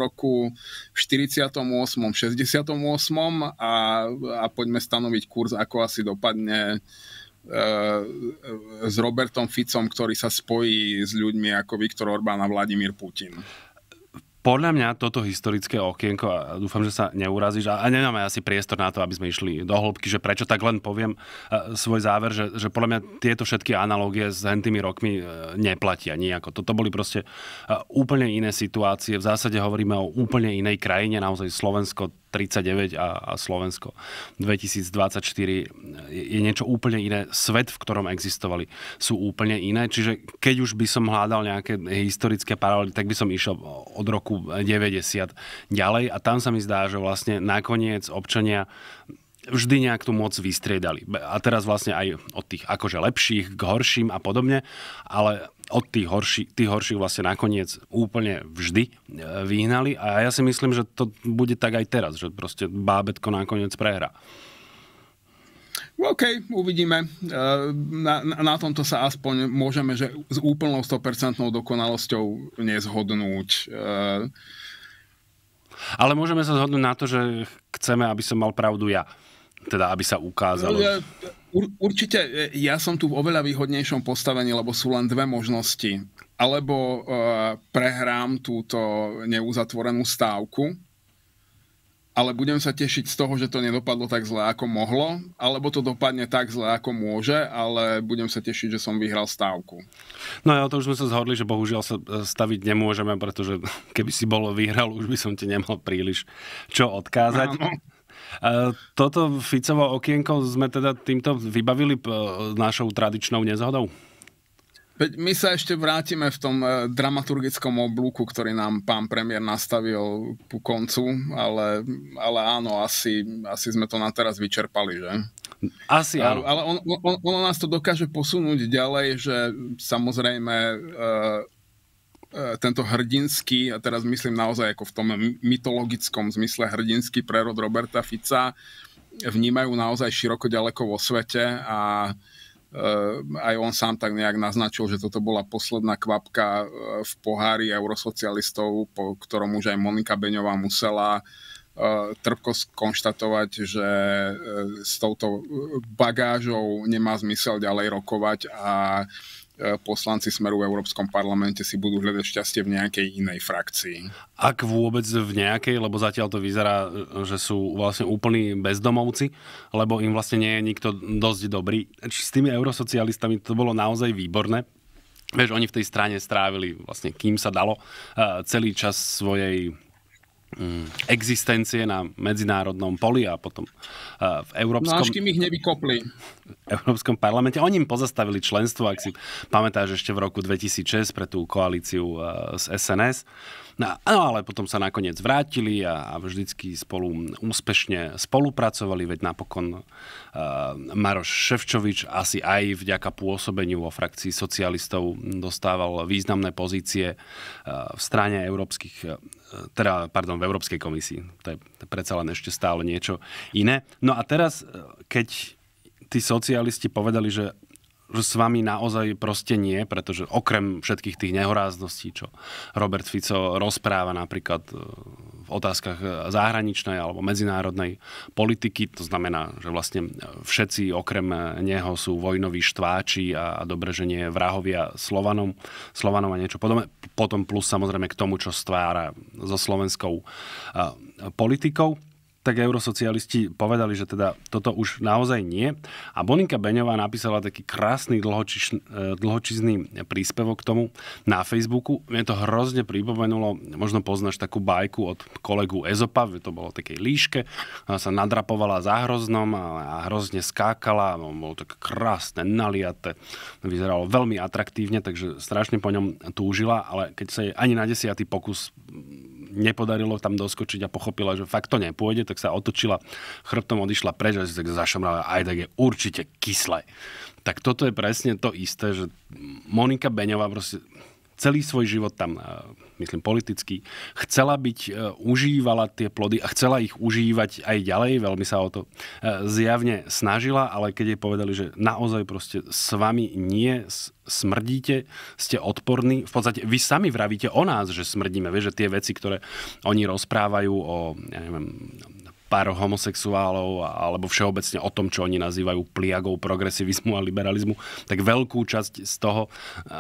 roku, v 48., 68. a, a poďme stanoviť kurz, ako asi dopadne e, s Robertom Ficom, ktorý sa spojí s ľuďmi ako Viktor Orbán a Vladimír Putin podľa mňa toto historické okienko, a dúfam, že sa neurazíš, a nemáme asi priestor na to, aby sme išli do hĺbky, že prečo tak len poviem svoj záver, že, že podľa mňa tieto všetky analógie s hentými rokmi e, neplatia nejako. Toto boli proste e, úplne iné situácie. V zásade hovoríme o úplne inej krajine, naozaj Slovensko 39 a, a Slovensko 2024 je niečo úplne iné. Svet, v ktorom existovali, sú úplne iné. Čiže keď už by som hľadal nejaké historické paralely, tak by som išiel od roku 90 ďalej a tam sa mi zdá, že vlastne nakoniec občania vždy nejak tú moc vystriedali. A teraz vlastne aj od tých akože lepších k horším a podobne, ale od tých horší, tých horších vlastne nakoniec úplne vždy e, vyhnali a ja si myslím, že to bude tak aj teraz, že proste bábetko nakoniec prehrá. OK, uvidíme. E, na, na tomto sa aspoň môžeme že s úplnou 100% dokonalosťou nezhodnúť. E, Ale môžeme sa zhodnúť na to, že chceme, aby som mal pravdu ja teda aby sa ukázalo? No, ja, ur, určite e, ja som tu v oveľa výhodnejšom postavení, lebo sú len dve možnosti. Alebo uh, prehrám túto neuzatvorenú stávku, ale budem sa tešiť z toho, že to nedopadlo tak zle, ako mohlo, alebo to dopadne tak zle, ako môže, ale budem sa tešiť, že som vyhral stávku. No a o tom už sme sa zhodli, že bohužiaľ sa e, staviť nemôžeme, pretože keby si bolo vyhral, už by som ti nemal príliš čo odkázať. Áno. E, toto Ficovo okienko sme teda týmto vybavili e, našou tradičnou nezhodou? Veď my sa ešte vrátime v tom e, dramaturgickom oblúku, ktorý nám pán premiér nastavil ku koncu, ale, ale áno, asi, asi sme to na teraz vyčerpali, že? Asi áno. Ale on, on, ono nás to dokáže posunúť ďalej, že samozrejme E, tento hrdinský, a teraz myslím naozaj ako v tom mytologickom zmysle hrdinský prerod Roberta Fica, vnímajú naozaj široko ďaleko vo svete a e, aj on sám tak nejak naznačil, že toto bola posledná kvapka e, v pohári eurosocialistov, po ktorom už aj Monika Beňová musela trpko skonštatovať, že s touto bagážou nemá zmysel ďalej rokovať a poslanci Smeru v Európskom parlamente si budú hľadať šťastie v nejakej inej frakcii. Ak vôbec v nejakej, lebo zatiaľ to vyzerá, že sú vlastne úplní bezdomovci, lebo im vlastne nie je nikto dosť dobrý. S tými eurosocialistami to bolo naozaj výborné. Vieš, oni v tej strane strávili vlastne, kým sa dalo, eh, celý čas svojej existencie na medzinárodnom poli a potom v no Európskom... No až kým ich nevykopli. V Európskom parlamente. Oni im pozastavili členstvo, ak si pamätáš, ešte v roku 2006 pre tú koalíciu e, z SNS. No, ale potom sa nakoniec vrátili a, a vždycky spolu úspešne spolupracovali, veď napokon uh, Maroš Ševčovič asi aj vďaka pôsobeniu vo frakcii socialistov dostával významné pozície uh, v strane európskych teda, pardon, v Európskej komisii. To je predsa len ešte stále niečo iné. No a teraz, keď tí socialisti povedali, že s vami naozaj proste nie, pretože okrem všetkých tých nehorázností, čo Robert Fico rozpráva napríklad e, v otázkach e, zahraničnej alebo medzinárodnej politiky, to znamená, že vlastne e, všetci okrem neho sú vojnoví štváči a, a dobre, že nie vrahovia Slovanom, Slovanom a niečo podobné. Potom plus samozrejme k tomu, čo stvára so slovenskou politikou tak eurosocialisti povedali, že teda toto už naozaj nie. A Boninka Beňová napísala taký krásny dlhočiš, e, dlhočizný príspevok k tomu na Facebooku. Mne to hrozne pripomenulo, možno poznáš takú bajku od kolegu Ezopa, to bolo takej líške, ona sa nadrapovala za hroznom a hrozne skákala, on bol tak krásne, naliate, vyzeralo veľmi atraktívne, takže strašne po ňom túžila, ale keď sa jej ani na desiatý pokus nepodarilo tam doskočiť a pochopila, že fakt to nepôjde, tak sa otočila, chrbtom odišla preč a tak zašomrala, aj tak je určite kyslé. Tak toto je presne to isté, že Monika Beňová proste celý svoj život tam eh, myslím politicky, chcela byť, e, užívala tie plody a chcela ich užívať aj ďalej, veľmi sa o to e, zjavne snažila, ale keď jej povedali, že naozaj proste s vami nie, smrdíte, ste odporní. V podstate vy sami vravíte o nás, že smrdíme. Vieš, že tie veci, ktoré oni rozprávajú o ja neviem, pár homosexuálov alebo všeobecne o tom, čo oni nazývajú pliagou progresivizmu a liberalizmu, tak veľkú časť z toho e,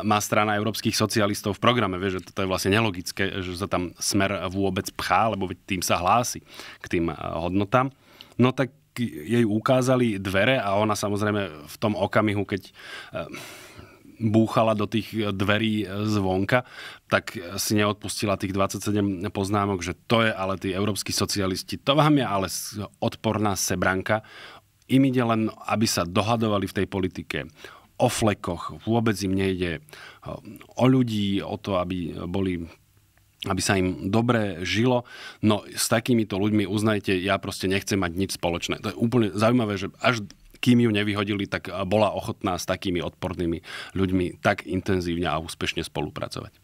má strana európskych socialistov v programe. Vieš, že to je vlastne nelogické, že sa tam smer vôbec pchá, lebo tým sa hlási k tým e, hodnotám. No tak jej ukázali dvere a ona samozrejme v tom okamihu, keď e, búchala do tých dverí zvonka, tak si neodpustila tých 27 poznámok, že to je ale tí európsky socialisti, to vám je ale odporná sebranka. Im ide len, aby sa dohadovali v tej politike o flekoch, vôbec im nejde eh, o ľudí, o to, aby boli aby sa im dobre žilo. No s takýmito ľuďmi uznajte, ja proste nechcem mať nič spoločné. To je úplne zaujímavé, že až kým ju nevyhodili, tak bola ochotná s takými odpornými ľuďmi tak intenzívne a úspešne spolupracovať.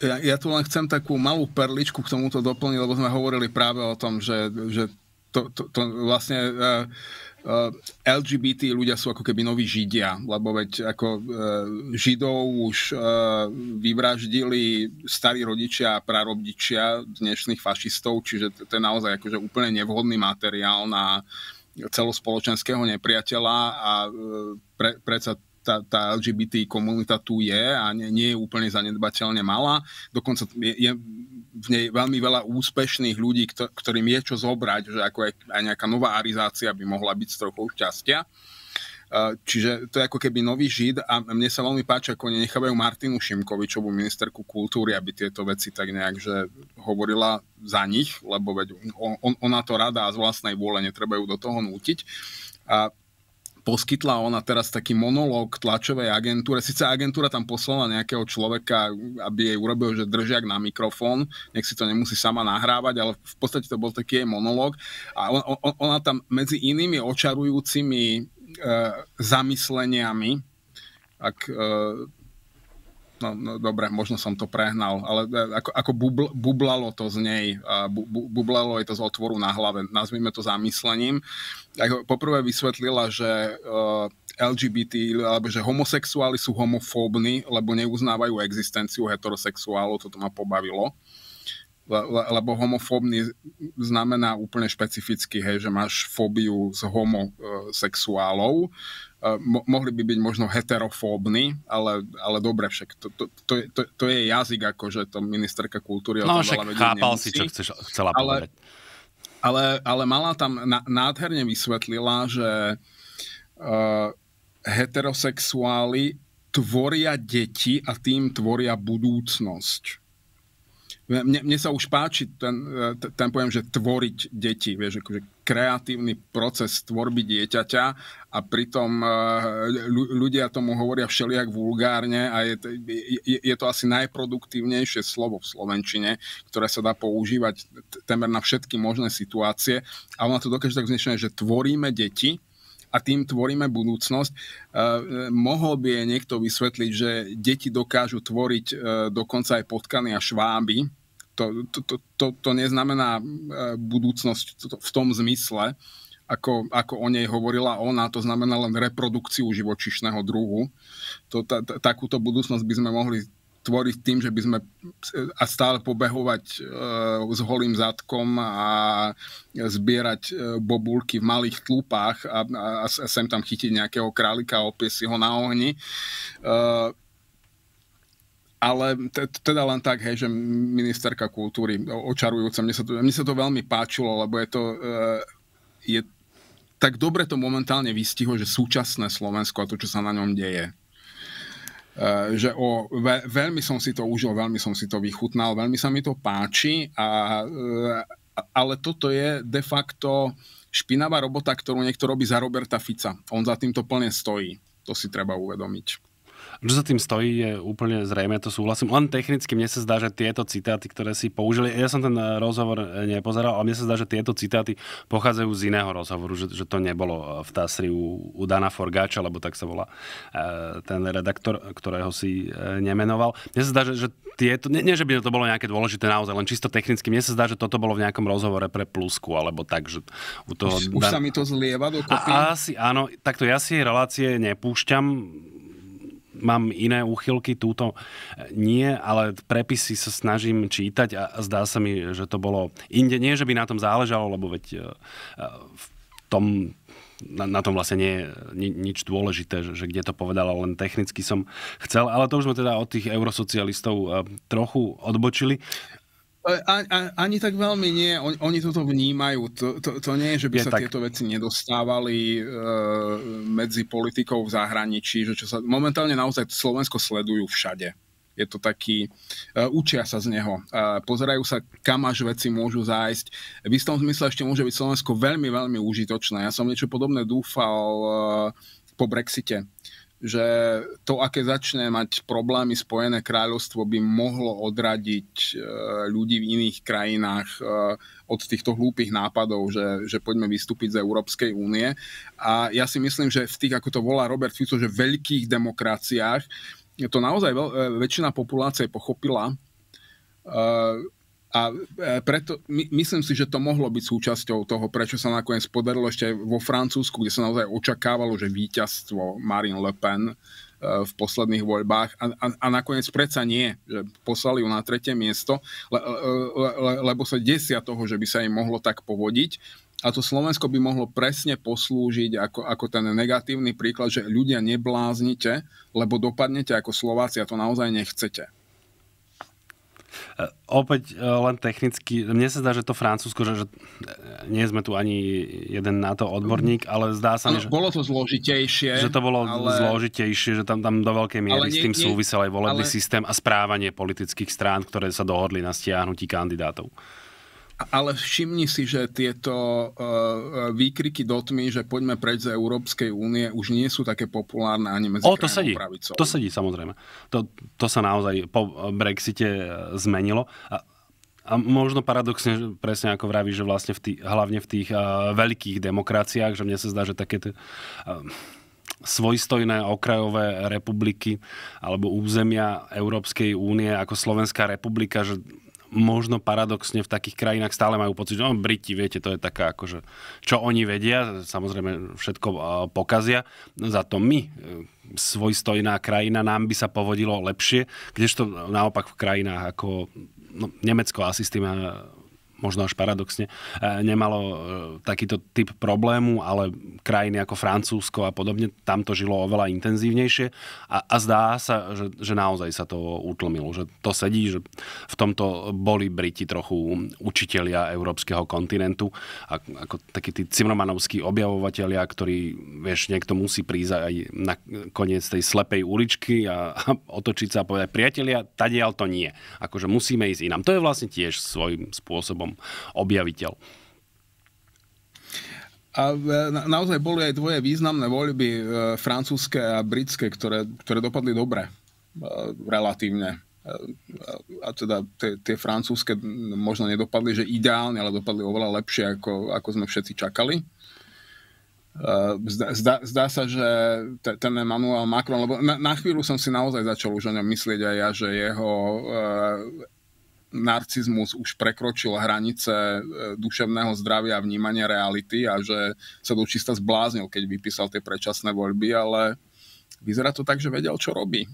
Ja, ja tu len chcem takú malú perličku k tomuto doplniť, lebo sme hovorili práve o tom, že, že to, to, to vlastne... Uh, e, Uh, e, LGBT ľudia sú ako keby noví židia, lebo veď ako uh, židov už uh, vyvraždili starí rodičia a prarodičia dnešných fašistov, čiže to, to je naozaj akože úplne nevhodný materiál na, uh, celospoločenského nepriateľa a e, pre, predsa tá, tá LGBT komunita tu je a nie, nie je úplne zanedbateľne malá. Dokonca je, je v nej veľmi veľa úspešných ľudí, ktorým je čo zobrať, že ako aj, aj nejaká nová arizácia by mohla byť s trochou šťastia. Eh, čiže to je ako keby nový žid a mne sa veľmi páči, ako oni nechávajú Martinu Šimkovičovú, ministerku kultúry, aby tieto veci tak nejak, že hovorila za nich, lebo veď on, ona to rada a z vlastnej vôle netreba ju do toho nútiť. A poskytla ona teraz taký monológ tlačovej agentúre. Sice agentúra tam poslala nejakého človeka, aby jej urobil, že držiak na mikrofón, nech si to nemusí sama nahrávať, ale v podstate to bol taký jej monológ. A on, on, ona tam medzi inými očarujúcimi E, zamysleniami, ak e, No, no dobre, možno som to prehnal, ale e, ako, ako bubl, bublalo to z nej, bu, bu, bublalo je to z otvoru na hlave, nazvime to zamyslením. Ako poprvé vysvetlila, že uh, LGBT, alebo že homosexuáli sú homofóbni, lebo neuznávajú existenciu heterosexuálov, toto ma pobavilo lebo homofóbny znamená úplne špecificky, hej, že máš fóbiu z homosexuálov. E, mo- mohli by byť možno heterofóbni, ale, ale dobre, však to, to, to, je, to, to je jazyk, akože to ministerka kultúry no, o tom však veľa chápal nemusí, si, čo chceš, chcela ale, povedať. Ale, ale mala tam, na, nádherne vysvetlila, že uh, heterosexuáli tvoria deti a tým tvoria budúcnosť mne, mne sa už páči ten, e, ten pojem, že tvoriť deti, vieš, akože kreatívny proces tvorby dieťaťa a pritom e, ľudia tomu hovoria všelijak vulgárne a je, je, je to asi najproduktívnejšie slovo v Slovenčine, ktoré sa dá používať temer na všetky možné situácie a ona to dokáže tak znešené, že tvoríme deti, a tým tvoríme budúcnosť. E, mohol by je niekto vysvetliť, že deti dokážu tvoriť dokonca aj potkany a šváby, to, to, to, to, to neznamená e, budúcnosť v tom zmysle, ako, ako o nej hovorila ona, to znamená len reprodukciu živočišného druhu. To, ta, ta, takúto budúcnosť by sme mohli tvoriť tým, že by sme e, a stále pobehovať e, s holým zadkom a zbierať e, bobulky v malých tlupách a, a, a sem tam chytiť nejakého králika a opie si ho na ohni. E, ale teda len tak, hej, že ministerka kultúry, očarujúca, mne sa to, mne sa to veľmi páčilo, lebo je to, e, je, tak dobre to momentálne vystihlo, že súčasné Slovensko a to, čo sa na ňom deje. E, že o, ve, veľmi som si to užil, veľmi som si to vychutnal, veľmi sa mi to páči, e, a, ale toto je de facto špinavá robota, ktorú niekto robí za Roberta Fica. On za týmto plne stojí. To si treba uvedomiť. Čo za tým stojí, je úplne zrejme, to súhlasím. Len technicky mne sa zdá, že tieto citáty, ktoré si použili, ja som ten eh, rozhovor eh, nepozeral, ale mne sa zdá, že tieto citáty pochádzajú z iného rozhovoru, že, že to nebolo eh, v Tasri u, u Dana Forgáča, lebo tak sa volá ten redaktor, ktorého si nemenoval. Mne sa zdá, že, že tieto, nie, nie, že by to bolo nejaké dôležité naozaj, len čisto technicky, mne sa zdá, že toto bolo v nejakom rozhovore pre Plusku, alebo tak, že u toho... Už, Dan... už sa mi to zlieva do kopy. A, asi áno, takto ja si relácie nepúšťam, mám iné úchylky, túto nie, ale prepisy sa snažím čítať a zdá sa mi, že to bolo inde. Nie, že by na tom záležalo, lebo veď e, e, v tom na, na tom vlastne nie je ni, nič dôležité, že, že kde to povedal len technicky som chcel. Ale to už sme teda od tých eurosocialistov e, trochu odbočili. A, a, ani tak veľmi nie, oni, oni toto vnímajú. To, to, to nie je, že by je sa tak... tieto veci nedostávali e, medzi politikou v zahraničí. Že čo sa, momentálne naozaj Slovensko sledujú všade. Je to taký, e, učia sa z neho, e, pozerajú sa, kam až veci môžu zájsť. V istom zmysle ešte môže byť Slovensko veľmi, veľmi užitočné. Ja som niečo podobné dúfal e, po Brexite. E, že to, aké začne mať problémy Spojené kráľovstvo, by mohlo odradiť e, ľudí v iných krajinách e, od týchto hlúpych nápadov, že, že poďme vystúpiť z Európskej únie. A ja si myslím, že v tých, ako to volá Robert Fico, že veľkých demokraciách, to naozaj e, väčšina populácie pochopila, a e, preto my, myslím si, že to mohlo byť súčasťou toho, prečo sa nakoniec podarilo ešte vo Francúzsku, kde sa naozaj očakávalo, že víťazstvo Marine Le Pen e, v posledných voľbách a, a, a nakoniec predsa nie, že poslali ju na tretie miesto, le, e, le, le, lebo sa desia toho, že by sa im mohlo tak povodiť. A to Slovensko by mohlo presne poslúžiť ako, ako ten negatívny príklad, že ľudia nebláznite, lebo dopadnete ako Slováci a to naozaj nechcete. E, opäť e, len technicky, mne sa zdá, že to Francúzsko, že, že e, nie sme tu ani jeden na to odborník, ale zdá sa mi, že... Bolo to zložitejšie. Že to bolo ale... zložitejšie, že tam, tam do veľkej miery nie, s tým súvisel aj volebný ale... systém a správanie politických strán, ktoré sa dohodli na stiahnutí kandidátov. Ale všimni si, že tieto e, e, výkriky do tmy, že poďme preč z Európskej únie, už nie sú také populárne ani medzi o, to sedí. pravicou. To sedí, samozrejme. To, to sa naozaj po Brexite e, zmenilo. A, a možno paradoxne, presne ako vravíš, že vlastne v tý, hlavne v tých uh, veľkých demokraciách, že mne sa zdá, že také t- uh, svojstojné okrajové republiky alebo územia Európskej únie ako Slovenská republika, že možno paradoxne v takých krajinách stále majú pocit, že no, Briti, viete, to je taká akože, čo oni vedia, samozrejme všetko e, pokazia, no, za to my, e, svojstojná krajina, nám by sa povodilo lepšie, kdežto naopak v krajinách ako no, Nemecko asi s tým e, možno až paradoxne, e, nemalo e, takýto typ problému, ale krajiny ako Francúzsko a podobne, tam to žilo oveľa intenzívnejšie a, a zdá sa, že, že naozaj sa to utlmilo, že to sedí, že v tomto boli Briti trochu učitelia európskeho kontinentu, ako takí tí cimromanovskí objavovateľia, ktorí, vieš, niekto musí prísť aj na koniec tej slepej uličky a, a otočiť sa a povedať, priatelia, tadiaľ to nie. Akože musíme ísť inám. To je vlastne tiež svojím spôsobom som objaviteľ. A e, naozaj boli aj dvoje významné voľby e, francúzske a britské, ktoré, ktoré dopadli dobre, e, relatívne. a teda tie, tie francúzske možno nedopadli, že ideálne, ale dopadli oveľa lepšie, ako, ako sme všetci čakali. Zdá, zdá, zdá sa, že ten Emmanuel Macron, lebo na, na chvíľu som si naozaj začal už o ňom myslieť aj ja, že jeho narcizmus už prekročil hranice e, duševného zdravia a vnímania reality a že sa do čista zbláznil, keď vypísal tie predčasné voľby, ale vyzerá to tak, že vedel, čo robí.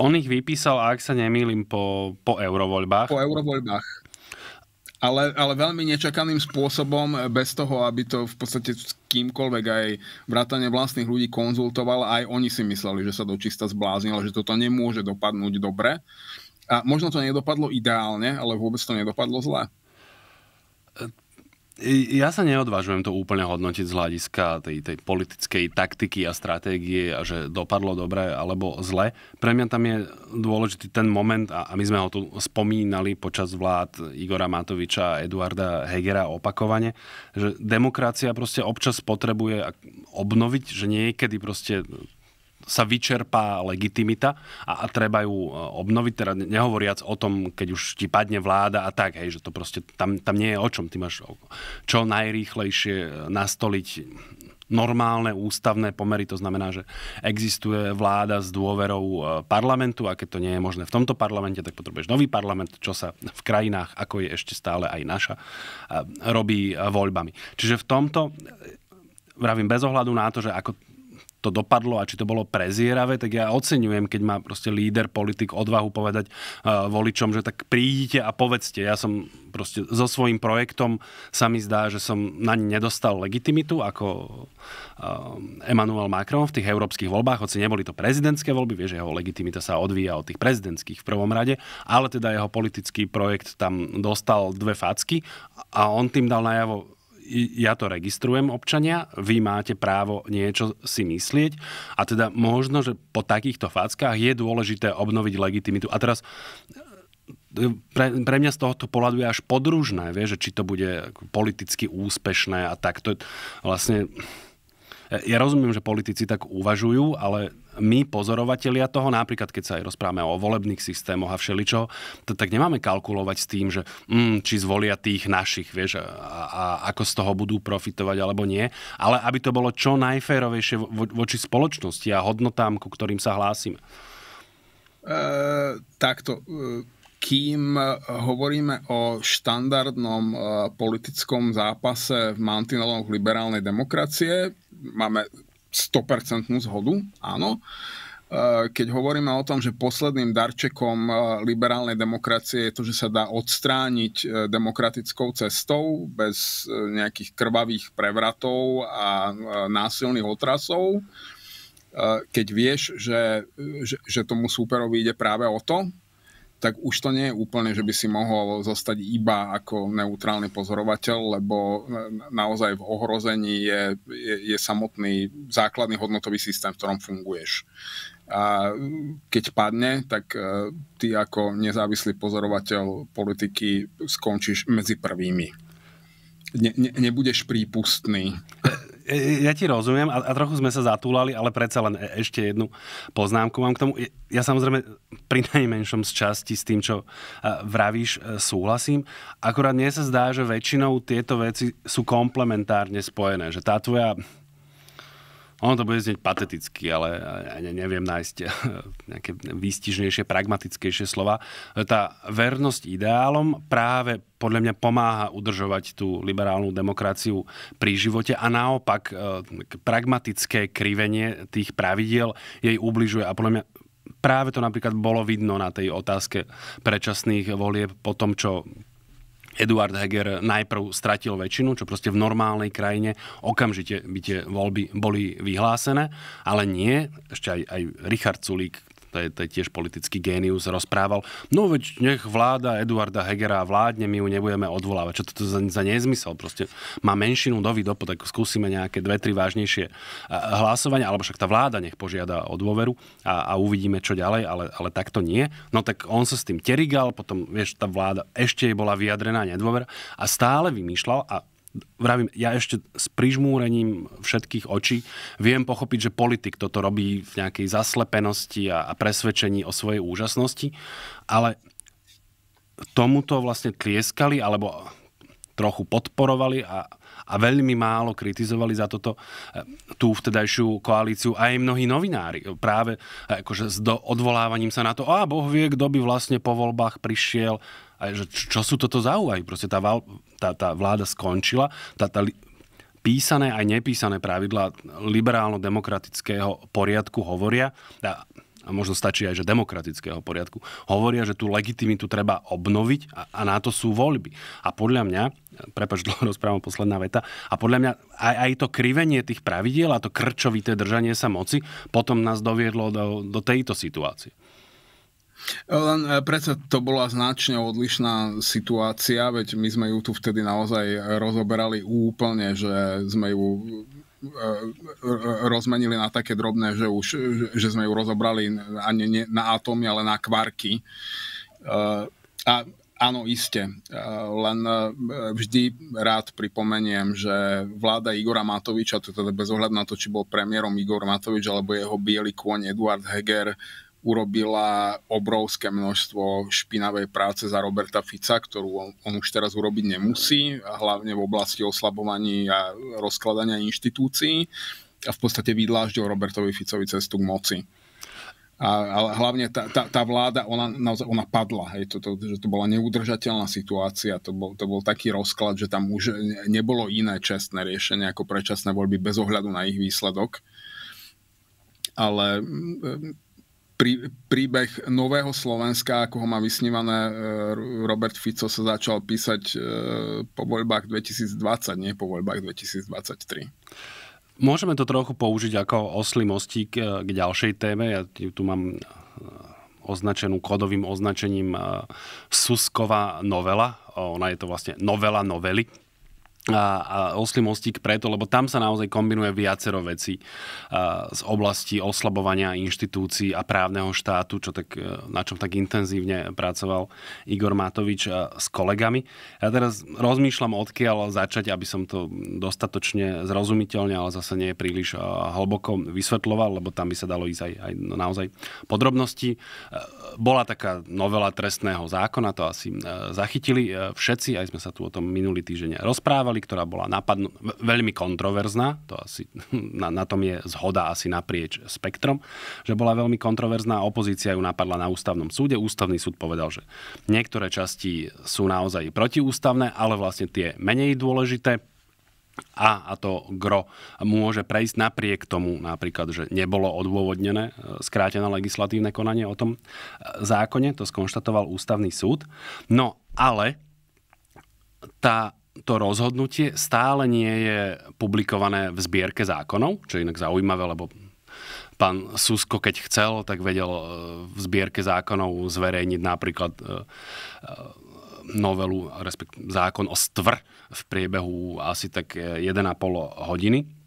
On ich vypísal, ak sa nemýlim, po, po eurovoľbách. Po eurovoľbách. Ale, ale veľmi nečakaným spôsobom, bez toho, aby to v podstate s kýmkoľvek aj vrátane vlastných ľudí konzultoval, aj oni si mysleli, že sa dočista zbláznil, že toto nemôže dopadnúť dobre. A možno to nedopadlo ideálne, ale vôbec to nedopadlo zle. E, ja sa neodvážujem to úplne hodnotiť z hľadiska tej, tej politickej taktiky a stratégie a že dopadlo dobre alebo zle. Pre mňa tam je dôležitý ten moment, a my sme ho tu spomínali počas vlád Igora Matoviča a Eduarda Hegera opakovane, že demokracia proste občas potrebuje obnoviť, že niekedy proste sa vyčerpá legitimita a, a treba ju e, obnoviť, teda nehovoriac o tom, keď už ti padne vláda a tak, hej, že to proste tam, tam nie je o čom. Ty máš čo najrýchlejšie e, nastoliť normálne ústavné pomery, to znamená, že existuje vláda s dôverou e, parlamentu a keď to nie je možné v tomto parlamente, tak potrebuješ nový parlament, čo sa v krajinách, ako je ešte stále aj naša, robí voľbami. Čiže v tomto, vravím, bez ohľadu na to, že ako to dopadlo a či to bolo prezieravé, tak ja oceňujem, keď má proste líder, politik odvahu povedať uh, voličom, že tak prídite a povedzte, ja som proste so svojím projektom sa mi zdá, že som na ne nedostal legitimitu ako uh, Emmanuel Macron v tých európskych voľbách, hoci neboli to prezidentské voľby, vie, že jeho legitimita sa odvíja od tých prezidentských v prvom rade, ale teda jeho politický projekt tam dostal dve facky a on tým dal najavo ja to registrujem občania, vy máte právo niečo si myslieť a teda možno, že po takýchto fackách je dôležité obnoviť legitimitu. A teraz e, pre, pre mňa z tohoto pohľadu je až podružné, vie, že či to bude politicky úspešné a takto vlastne ja rozumiem, že politici tak uvažujú, ale my, pozorovatelia toho, napríklad keď sa aj rozprávame o volebných systémoch a všeličo, to, tak nemáme kalkulovať s tým, že mm, či zvolia tých našich, vieš, a, a ako z toho budú profitovať alebo nie, ale aby to bolo čo najférovejšie vo, voči spoločnosti a hodnotám, ku ktorým sa hlásime. E, takto, e, kým hovoríme o štandardnom e, politickom zápase v mantineloch liberálnej demokracie, máme 100% zhodu, áno. Eh, keď hovoríme o tom, že posledným darčekom eh, liberálnej demokracie je to, že sa dá odstrániť eh, demokratickou cestou bez nejakých krvavých prevratov a násilných otrasov, keď vieš, že, že, že tomu súperovi ide práve o to, tak už to nie je úplne, že by si mohol zostať iba ako neutrálny pozorovateľ, lebo e, naozaj v ohrození je, je, je samotný základný hodnotový systém, v ktorom funguješ. A keď padne, tak e, ty ako nezávislý pozorovateľ politiky skončíš medzi prvými. Ne, ne, nebudeš prípustný e, E, e, ja ti rozumiem a, a trochu sme sa zatúlali, ale predsa len e, ešte jednu poznámku mám k tomu. Ja samozrejme pri najmenšom z časti s tým, čo vravíš, súhlasím. Akurát mne sa zdá, že väčšinou tieto veci sú komplementárne spojené. Že tá tvoja ono to bude znieť pateticky, ale ja neviem nájsť eh, nejaké výstižnejšie, pragmatickejšie slova. Tá vernosť ideálom práve podľa mňa pomáha udržovať tú liberálnu demokraciu pri živote a naopak eh, pragmatické krivenie tých pravidiel jej ubližuje a podľa mňa práve to napríklad bolo vidno na tej otázke predčasných volieb po tom, čo Eduard Heger najprv stratil väčšinu, čo proste v normálnej krajine okamžite by tie voľby boli vyhlásené, ale nie, ešte aj, aj Richard Sulík, to je, to je tiež politický génius, rozprával, no veď nech vláda Eduarda Hegera vládne, my ju nebudeme odvolávať. Čo to za, za nezmysel? Proste má menšinu do výdopu, tak skúsime nejaké dve, tri vážnejšie hlasovania, alebo však tá vláda nech požiada o dôveru a, a uvidíme, čo ďalej, ale, ale takto nie. No tak on sa s tým terigal, potom, vieš, tá vláda ešte jej bola vyjadrená nedôvera a stále vymýšľal a vravím, ja ešte s prižmúrením všetkých očí viem pochopiť, že politik toto robí v nejakej zaslepenosti a, a presvedčení o svojej úžasnosti, ale tomuto vlastne tlieskali alebo trochu podporovali a, a veľmi málo kritizovali za toto e, tú vtedajšiu koalíciu aj mnohí novinári. Práve e, akože s do, odvolávaním sa na to, a boh vie, kto by vlastne po voľbách prišiel a že čo sú toto za úvahy? Proste tá, val, tá, tá vláda skončila, tá, tá li, písané aj nepísané pravidla liberálno-demokratického poriadku hovoria, a, a možno stačí aj, že demokratického poriadku, hovoria, že tú legitimitu treba obnoviť a, a na to sú voľby. A podľa mňa, prepač, dlho rozprávam posledná veta, a podľa mňa aj, aj to krivenie tých pravidiel a to krčovité držanie sa moci potom nás doviedlo do, do tejto situácie. Len e, predsa to bola značne odlišná situácia, veď my sme ju tu vtedy naozaj rozoberali úplne, že sme ju e, e, rozmenili na také drobné, že, už, že sme ju rozobrali ani na atómy, ale na kvarky. A áno, iste. Len vždy rád pripomeniem, že vláda Igora Matoviča, to teda bez ohľadu na to, či bol premiérom Igor Matovič alebo jeho bielý kôň Eduard Heger, urobila obrovské množstvo špinavej práce za Roberta Fica, ktorú on, on už teraz urobiť nemusí, hlavne v oblasti oslabovaní a rozkladania inštitúcií a v podstate vydláždil Robertovi Ficovi cestu k moci. A, ale hlavne tá, tá, tá vláda, ona, naozaj, ona padla. Hej, to, to, že to bola neudržateľná situácia, to bol, to bol taký rozklad, že tam už nebolo iné čestné riešenie ako predčasné voľby bez ohľadu na ich výsledok. Ale prí, príbeh Nového Slovenska, ako ho má vysnívané e, Robert Fico, sa začal písať e, po voľbách 2020, nie po voľbách 2023. Môžeme to trochu použiť ako oslý mostík e, k ďalšej téme. Ja tu mám označenú kodovým označením Suskova novela. Ona je to vlastne novela novely a oslý mostík preto, lebo tam sa naozaj kombinuje viacero vecí z oblasti oslabovania inštitúcií a právneho štátu, čo tak, e, na čom tak intenzívne pracoval Igor Matovič s kolegami. Ja teraz rozmýšľam, odkiaľ začať, aby som to dostatočne zrozumiteľne, ale zase nie príliš hlboko vysvetloval, lebo tam by sa dalo ísť aj, aj naozaj podrobnosti. E, bola taká novela trestného zákona, to asi e, zachytili všetci, aj sme sa tu o tom minulý týždeň rozprávali vlády, ktorá bola napadnú, veľmi kontroverzná, to asi, na, na tom je zhoda asi naprieč spektrom, že bola veľmi kontroverzná, opozícia ju napadla na ústavnom súde, ústavný súd povedal, že niektoré časti sú naozaj protiústavné, ale vlastne tie menej dôležité, a, a to gro môže prejsť napriek tomu napríklad, že nebolo odôvodnené e, skrátené legislatívne konanie o tom e, zákone, to skonštatoval ústavný súd. No ale tá to rozhodnutie stále nie je publikované v zbierke zákonov, čo je inak zaujímavé, lebo pán Susko, keď chcel, tak vedel e, v zbierke zákonov zverejniť napríklad e, e, novelu, respektíve zákon o stvr v priebehu asi tak 1,5 hodiny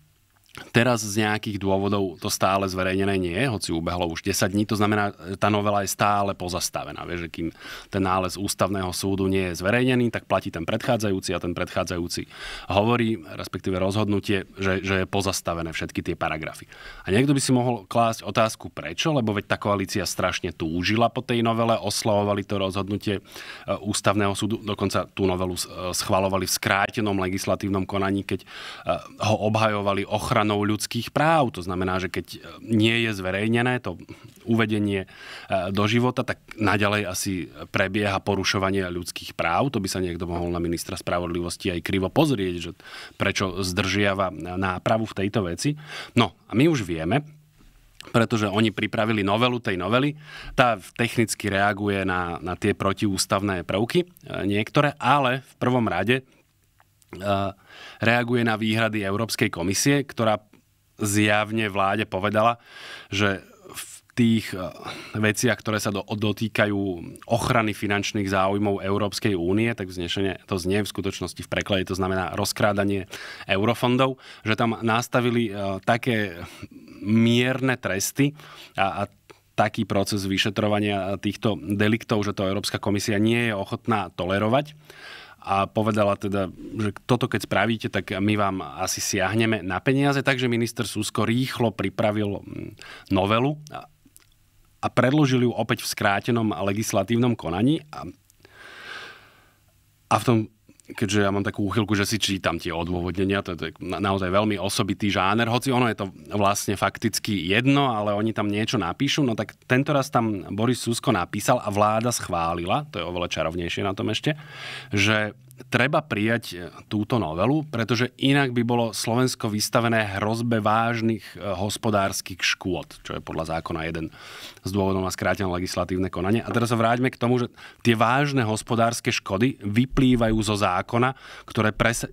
Teraz z nejakých dôvodov to stále zverejnené nie je, hoci ubehlo už 10 dní, to znamená, že tá novela je stále pozastavená. Vieš, že kým ten nález ústavného súdu nie je zverejnený, tak platí ten predchádzajúci a ten predchádzajúci hovorí, respektíve rozhodnutie, že, že je pozastavené všetky tie paragrafy. A niekto by si mohol klásť otázku prečo, lebo veď tá koalícia strašne túžila po tej novele, oslavovali to rozhodnutie e, ústavného súdu, dokonca tú novelu e, schvalovali v skrátenom legislatívnom konaní, keď e, ho obhajovali ochranu ochranou ľudských práv. To znamená, že keď e, nie je zverejnené to uvedenie e, do života, tak naďalej asi prebieha porušovanie ľudských práv. To by sa niekto mohol na ministra spravodlivosti aj krivo pozrieť, že prečo zdržiava nápravu v tejto veci. No a my už vieme, pretože oni pripravili novelu tej novely. Tá technicky reaguje na, na tie protiústavné prvky e, niektoré, ale v prvom rade Eh, reaguje na výhrady Európskej komisie, ktorá zjavne vláde povedala, že v tých eh, veciach, ktoré sa do, dotýkajú ochrany finančných záujmov Európskej únie, tak vznešenie to znie v skutočnosti v preklade, to znamená rozkrádanie eurofondov, že tam nastavili eh, také mierne tresty a, a taký proces vyšetrovania týchto deliktov, že to Európska komisia nie je ochotná tolerovať a povedala teda, že toto keď spravíte, tak my vám asi siahneme na peniaze. Takže minister Susko rýchlo pripravil mm, novelu a predložil ju opäť v skrátenom legislatívnom konaní a, a v tom keďže ja mám takú úchylku, že si čítam tie odôvodnenia, to je, to je naozaj veľmi osobitý žáner, hoci ono je to vlastne fakticky jedno, ale oni tam niečo napíšu, no tak tento raz tam Boris Susko napísal a vláda schválila, to je oveľa čarovnejšie na tom ešte, že treba prijať e, túto novelu, pretože inak by bolo Slovensko vystavené hrozbe vážnych e, hospodárskych škôd, čo je podľa zákona jeden z dôvodov na skrátené legislatívne konanie. A teraz sa vráťme k tomu, že tie vážne hospodárske škody vyplývajú zo zákona, ktoré pres-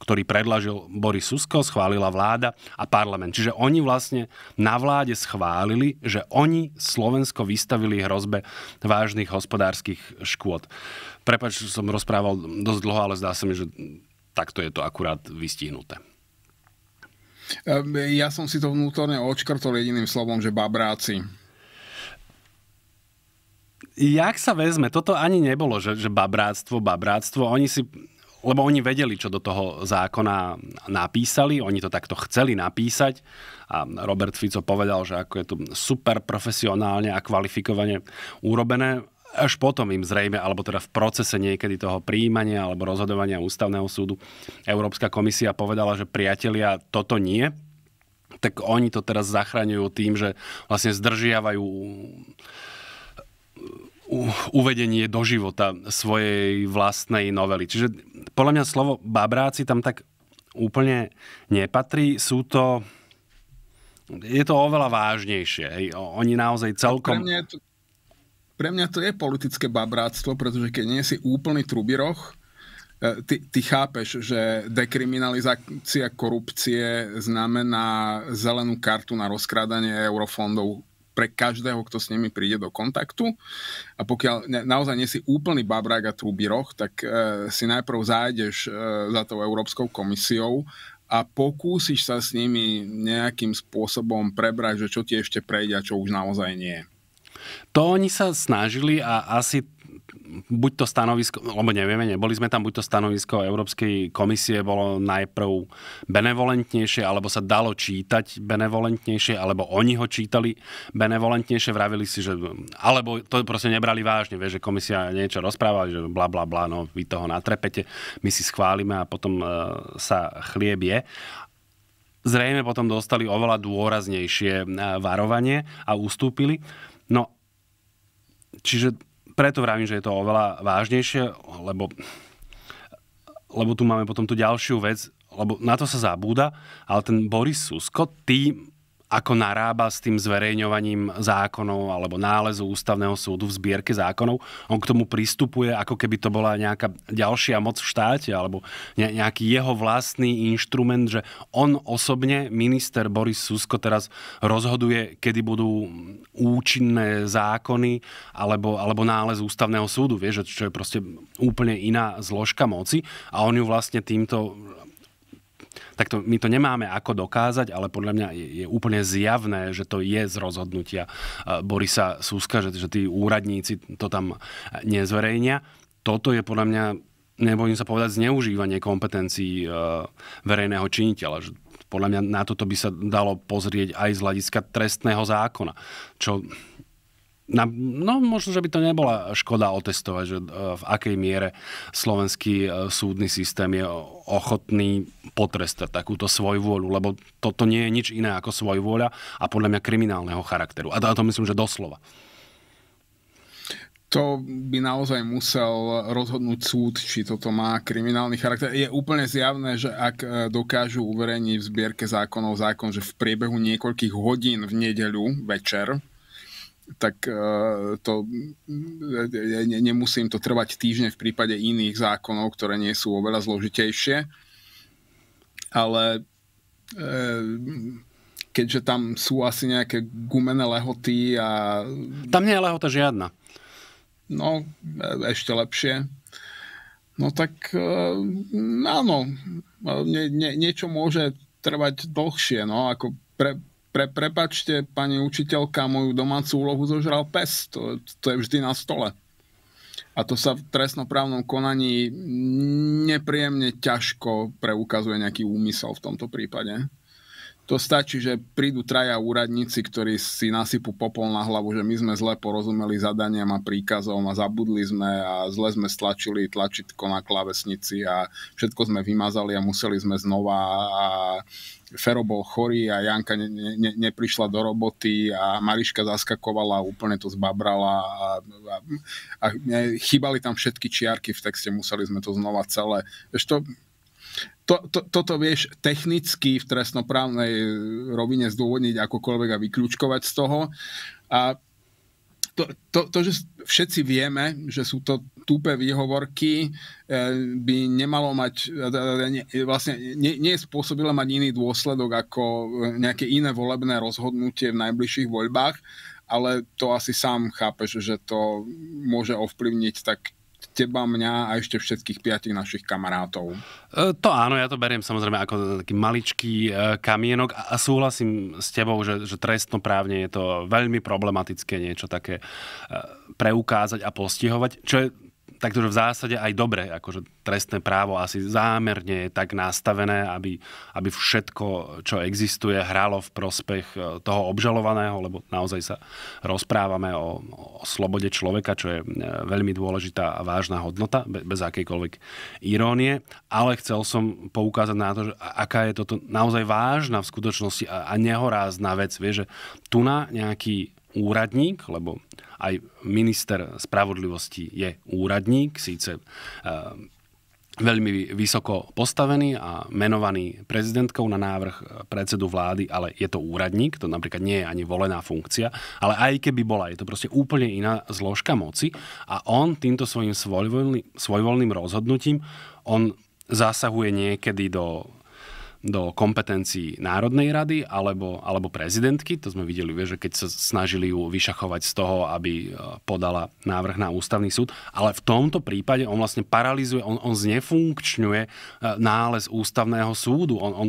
ktorý predlažil Boris Susko, schválila vláda a parlament. Čiže oni vlastne na vláde schválili, že oni Slovensko vystavili hrozbe vážnych hospodárskych škôd. Prepač, som rozprával dosť dlho, ale zdá sa mi, že takto je to akurát vystihnuté. Ehm, ja som si to vnútorne očkrtol jediným slovom, že babráci. Jak sa vezme? Toto ani nebolo, že, že babráctvo, babráctvo. Oni si lebo oni vedeli, čo do toho zákona napísali, oni to takto chceli napísať a Robert Fico povedal, že ako je to super profesionálne a kvalifikovane urobené až potom im zrejme, alebo teda v procese niekedy toho príjmania alebo rozhodovania ústavného súdu, Európska komisia povedala, že priatelia, toto nie, tak oni to teraz zachraňujú tým, že vlastne zdržiavajú uvedenie do života svojej vlastnej novely. Čiže podľa mňa slovo babráci tam tak úplne nepatrí. Sú to... Je to oveľa vážnejšie. Oni naozaj celkom... Pre mňa je to pre mňa to je politické babráctvo, pretože keď nie si úplný trubiroch, e, ty, ty chápeš, že dekriminalizácia korupcie znamená zelenú kartu na rozkrádanie eurofondov pre každého, kto s nimi príde do kontaktu. A pokiaľ naozaj nie si úplný babrák a trúbiroch, tak e, si najprv zájdeš e, za tou Európskou komisiou a pokúsiš sa s nimi nejakým spôsobom prebrať, že čo ti ešte prejde a čo už naozaj nie. To oni sa snažili a asi buď to stanovisko, lebo nevieme, neboli sme tam, buď to stanovisko Európskej komisie bolo najprv benevolentnejšie, alebo sa dalo čítať benevolentnejšie, alebo oni ho čítali benevolentnejšie, vravili si, že alebo to proste nebrali vážne, vie, že komisia niečo rozpráva, že bla bla bla, no vy toho natrepete, my si schválime a potom e, sa chlieb je zrejme potom dostali oveľa dôraznejšie e, varovanie a ustúpili. No, čiže preto vravím, že je to oveľa vážnejšie, lebo, lebo tu máme potom tú ďalšiu vec, lebo na to sa zabúda, ale ten Boris Susko, tým, ako narába s tým zverejňovaním zákonov alebo nálezu ústavného súdu v zbierke zákonov. On k tomu pristupuje, ako keby to bola nejaká ďalšia moc v štáte alebo nejaký jeho vlastný inštrument, že on osobne, minister Boris Susko teraz rozhoduje, kedy budú účinné zákony alebo, alebo nález ústavného súdu, vieš, čo je proste úplne iná zložka moci a on ju vlastne týmto tak to, my to nemáme ako dokázať, ale podľa mňa je, je úplne zjavné, že to je z rozhodnutia e, Borisa Suska, že, že tí úradníci to tam nezverejnia. Toto je podľa mňa, nebojím sa povedať, zneužívanie kompetencií e, verejného činiteľa. Podľa mňa na toto by sa dalo pozrieť aj z hľadiska trestného zákona, čo na, no možno, že by to nebola škoda otestovať, že e, v akej miere slovenský e, súdny systém je ochotný potrestať takúto svoju vôľu, lebo toto nie je nič iné ako svoj vôľa a podľa mňa kriminálneho charakteru. A to, a to myslím, že doslova. To by naozaj musel rozhodnúť súd, či toto má kriminálny charakter. Je úplne zjavné, že ak e, dokážu uverejniť v zbierke zákonov zákon, že v priebehu niekoľkých hodín v nedeľu večer tak e, to, e, e, ne, nemusím to trvať týždne v prípade iných zákonov, ktoré nie sú oveľa zložitejšie. Ale keďže tam sú asi nejaké gumené lehoty a... Tam nie je lehota žiadna. No, ešte lepšie. No tak áno, nie, nie, niečo môže trvať dlhšie, no ako pre, pre, prepačte, pani učiteľka, moju domácu úlohu zožral pes. To, to je vždy na stole. A to sa v trestnoprávnom konaní nepríjemne ťažko preukazuje nejaký úmysel v tomto prípade. To stačí, že prídu traja úradníci, ktorí si nasypú popol na hlavu, že my sme zle porozumeli zadaniam a príkazom a zabudli sme a zle sme stlačili tlačítko na klávesnici a všetko sme vymazali a museli sme znova a Fero bol chorý a Janka ne, ne, neprišla do roboty a Mariška zaskakovala a úplne to zbabrala a, a, a chýbali tam všetky čiarky v texte, museli sme to znova celé. Ešte to to, to, toto vieš technicky v trestnoprávnej rovine zdôvodniť akokoľvek a vyklúčkovať z toho. A to, to, to, že všetci vieme, že sú to túpe výhovorky, e, by nemalo mať, e, e, vlastne nie, nie je spôsobilo mať iný dôsledok ako nejaké iné volebné rozhodnutie v najbližších voľbách, ale to asi sám chápeš, že to môže ovplyvniť tak teba, mňa a ešte všetkých piatich našich kamarátov. E, to áno, ja to beriem samozrejme ako taký maličký e, kamienok a, súhlasím s tebou, že, že trestnoprávne je to veľmi problematické niečo také e, preukázať a postihovať, čo je takže v zásade aj dobre, akože trestné právo asi zámerne je tak nastavené, aby, aby všetko, čo existuje, hralo v prospech e, toho obžalovaného, lebo naozaj sa rozprávame o, o slobode človeka, čo je e, veľmi dôležitá a vážna hodnota, bez akejkoľvek irónie, ale chcel som poukázať na to, že aká je toto naozaj vážna v skutočnosti a, a nehorázna vec. Vieš, že tu na nejaký úradník, lebo aj minister spravodlivosti je úradník, síce eh, veľmi vysoko postavený a menovaný prezidentkou na návrh eh, predsedu vlády, ale je to úradník, to napríklad nie je ani volená funkcia, ale aj keby bola, je to proste úplne iná zložka moci a on týmto svojim svojvoľným, rozhodnutím, on zasahuje niekedy do do kompetencií Národnej rady alebo, alebo prezidentky. To sme videli, že keď sa snažili ju vyšachovať z toho, aby e, podala návrh na ústavný súd. Ale v tomto prípade on vlastne paralizuje, on, on znefunkčňuje e, nález ústavného súdu. On, on,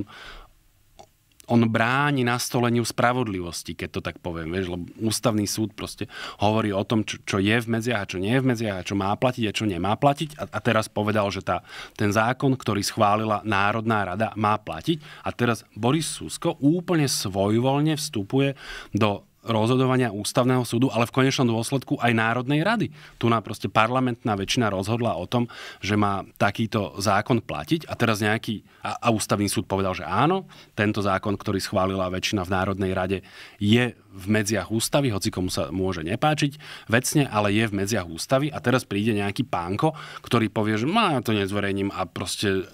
on bráni nastoleniu spravodlivosti, keď to tak poviem, vieš, lebo ústavný súd proste hovorí o tom, čo, čo je v medziach a čo nie je v medziach a čo má platiť a čo nemá platiť a, a teraz povedal, že tá, ten zákon, ktorý schválila Národná rada, má platiť a teraz Boris Susko úplne svojvoľne vstupuje do rozhodovania ústavného súdu, ale v konečnom dôsledku aj Národnej rady. Tu nám proste parlamentná väčšina rozhodla o tom, že má takýto zákon platiť a teraz nejaký, a, a ústavný súd povedal, že áno, tento zákon, ktorý schválila väčšina v Národnej rade, je v medziach ústavy, hoci komu sa môže nepáčiť vecne, ale je v medziach ústavy a teraz príde nejaký pánko, ktorý povie, že má to nezverejním a proste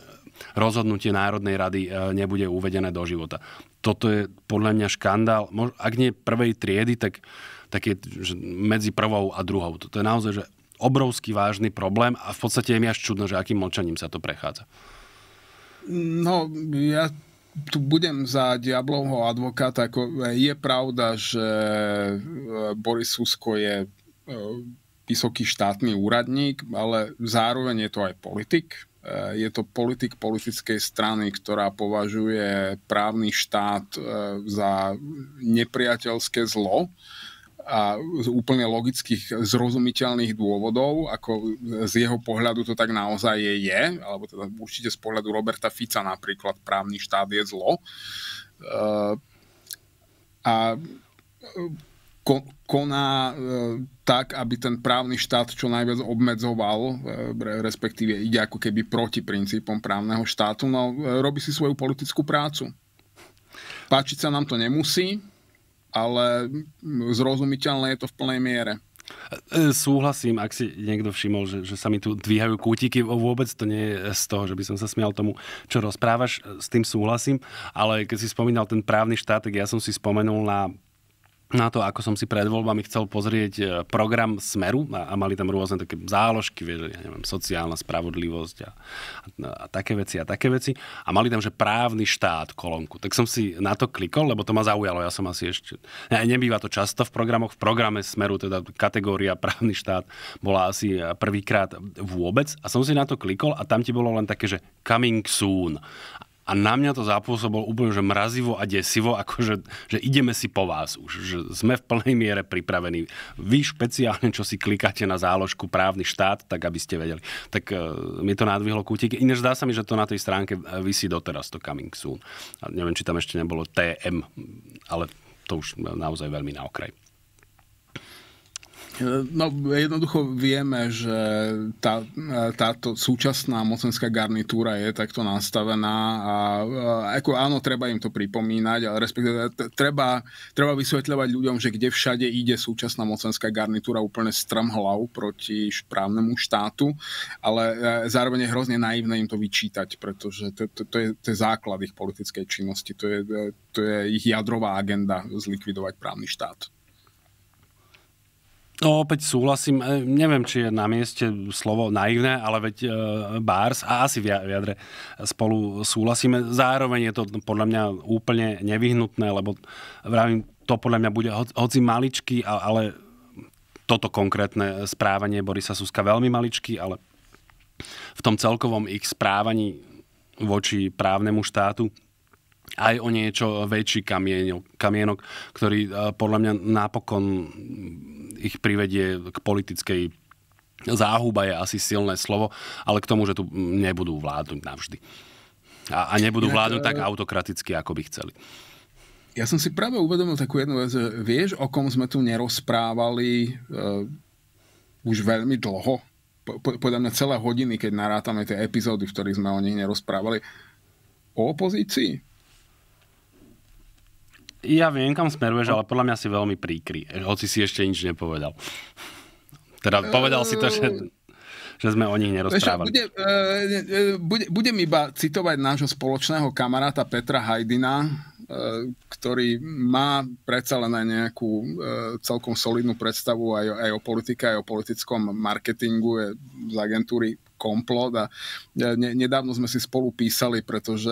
rozhodnutie Národnej rady e, nebude uvedené do života. Toto je podľa mňa škandál, ak nie prvej triedy, tak, tak je medzi prvou a druhou. Toto je naozaj že obrovský vážny problém a v podstate je mi až čudno, že akým mlčaním sa to prechádza. No, ja tu budem za diablovho advokáta. Ako e, je pravda, že e, Boris Susko je vysoký štátny úradník, ale zároveň je to aj politik. Eh, je to politik politickej strany, ktorá považuje právny štát eh, za nepriateľské zlo a z úplne logických, zrozumiteľných dôvodov, ako z jeho pohľadu to tak naozaj je, je alebo teda určite z pohľadu Roberta Fica napríklad právny štát je zlo. Eh, a koná e, tak, aby ten právny štát čo najviac obmedzoval, e, respektíve ide ako keby proti princípom právneho štátu, no e, robí si svoju politickú prácu. Páčiť sa nám to nemusí, ale zrozumiteľné je to v plnej miere. Súhlasím, ak si niekto všimol, že, že sa mi tu dvíhajú kútiky, vôbec to nie je z toho, že by som sa smial tomu, čo rozprávaš, s tým súhlasím, ale keď si spomínal ten právny štát, tak ja som si spomenul na na to, ako som si pred voľbami chcel pozrieť e, program Smeru a, a mali tam rôzne také záložky, vieš, ja neviem, sociálna spravodlivosť a, a, a také veci a také veci. A mali tam, že právny štát kolónku. Tak som si na to klikol, lebo to ma zaujalo. Ja som asi ešte... Ne, nebýva to často v programoch. V programe Smeru teda kategória právny štát bola asi e, prvýkrát vôbec. A som si na to klikol a tam ti bolo len také, že coming soon a na mňa to zapôsobilo úplne, že mrazivo a desivo, akože že ideme si po vás už, že sme v plnej miere pripravení. Vy špeciálne, čo si klikáte na záložku právny štát, tak aby ste vedeli. Tak uh, mi to nadvihlo kútik. Inéž zdá sa mi, že to na tej stránke e, vysí doteraz, to coming soon. A neviem, či tam ešte nebolo TM, ale to už naozaj veľmi na okraj. No jednoducho vieme, že tá, táto súčasná mocenská garnitúra je takto nastavená a, a ako áno, treba im to pripomínať, ale respektíve treba, treba vysvetľovať ľuďom, že kde všade ide súčasná mocenská garnitúra úplne strm hlav proti právnemu štátu, ale e, zároveň je hrozne naivné im to vyčítať, pretože to, to, to, je, to je základ ich politickej činnosti, to je, e, to je ich jadrová agenda zlikvidovať právny štát. No, opäť súhlasím, e, neviem, či je na mieste slovo naivné, ale veď e, a asi v jadre spolu súhlasíme. Zároveň je to podľa mňa úplne nevyhnutné, lebo vravím, to podľa mňa bude ho, hoci maličký, ale toto konkrétne správanie Borisa Suska veľmi maličký, ale v tom celkovom ich správaní voči právnemu štátu aj o niečo väčší kamienok, kamienok ktorý e, podľa mňa napokon ich privedie k politickej záhuba je asi silné slovo, ale k tomu, že tu nebudú vládnuť navždy. A, a nebudú vládnuť tak e, autokraticky, ako by chceli. Ja som si práve uvedomil takú jednu vec, že vieš, o kom sme tu nerozprávali uh, už veľmi dlho? Po, po, podľa mňa celé hodiny, keď narátame tie epizódy, v ktorých sme o nich nerozprávali. O opozícii. Ja viem, kam smeruješ, no. ale podľa mňa si veľmi príkry. Hoci si ešte nič nepovedal. Teda povedal si to, že ehm. že sme o nich nerozprávali. Ehm, e, e, bude, budem iba citovať nášho spoločného kamaráta Petra Hajdina, E, ktorý má predsa len aj nejakú e, celkom solidnú predstavu aj, aj o politike, aj o politickom marketingu je z agentúry komplot a e, ne, nedávno sme si spolu písali, pretože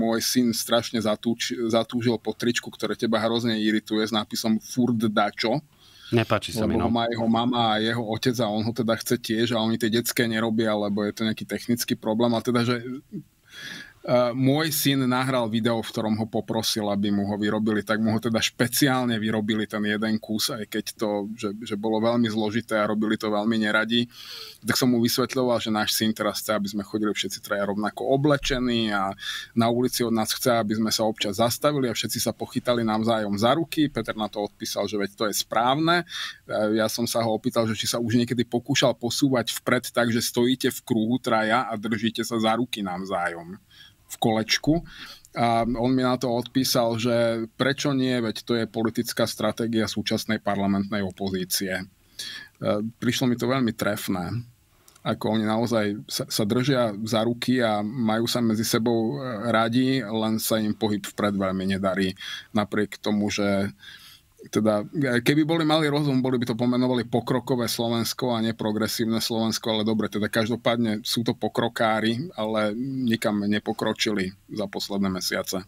môj syn strašne zatúč, zatúžil po tričku, ktoré teba hrozne irituje s nápisom Furt Dačo. Nepáči sa mi, no. ho má jeho mama a jeho otec a on ho teda chce tiež a oni tie detské nerobia, lebo je to nejaký technický problém. A teda, že E, môj syn nahral video, v ktorom ho poprosil, aby mu ho vyrobili, tak mu ho teda špeciálne vyrobili ten jeden kus, aj keď to, že, že bolo veľmi zložité a robili to veľmi neradi. Tak som mu vysvetľoval, že náš syn teraz chce, aby sme chodili všetci traja rovnako oblečení a na ulici od nás chce, aby sme sa občas zastavili a všetci sa pochytali navzájom za ruky. Peter na to odpísal, že veď to je správne. E, ja som sa ho opýtal, že či sa už niekedy pokúšal posúvať vpred tak, že stojíte v kruhu traja a držíte sa za ruky navzájom v kolečku. A on mi na to odpísal, že prečo nie, veď to je politická stratégia súčasnej parlamentnej opozície. E, prišlo mi to veľmi trefné ako oni naozaj sa, držia za ruky a majú sa medzi sebou e, radi, len sa im pohyb vpred veľmi nedarí. Napriek tomu, že teda, e, keby boli mali rozum, boli by to pomenovali pokrokové Slovensko a progresívne Slovensko, ale dobre, teda každopádne sú to pokrokári, ale nikam nepokročili za posledné mesiace.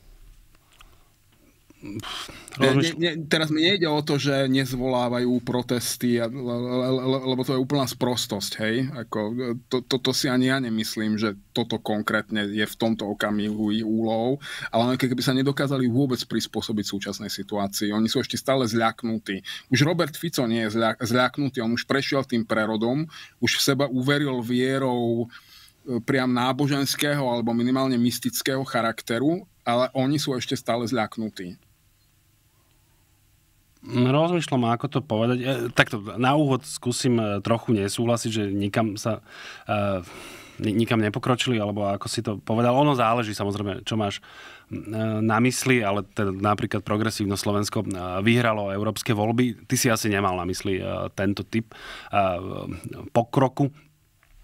Ne, ne, teraz mi nejde o to, že nezvolávajú protesty, lebo to je úplná sprostosť, hej? Ako, to, to si ani ja nemyslím, že toto konkrétne je v tomto okamihu ich úlohou, ale keby sa nedokázali vôbec prispôsobiť súčasnej situácii. Oni sú ešte stále zľaknutí. Už Robert Fico nie je zľaknutý, on už prešiel tým prerodom, už v seba uveril vierou e, priam náboženského alebo minimálne mystického charakteru, ale oni sú ešte stále zľaknutí. Rozmýšľam, ako to povedať. E, takto, na úvod skúsim e, trochu nesúhlasiť, že nikam sa... E, nikam nepokročili, alebo ako si to povedal. Ono záleží samozrejme, čo máš e, na mysli, ale teda napríklad progresívno Slovensko e, vyhralo európske voľby. Ty si asi nemal na mysli tento typ pokroku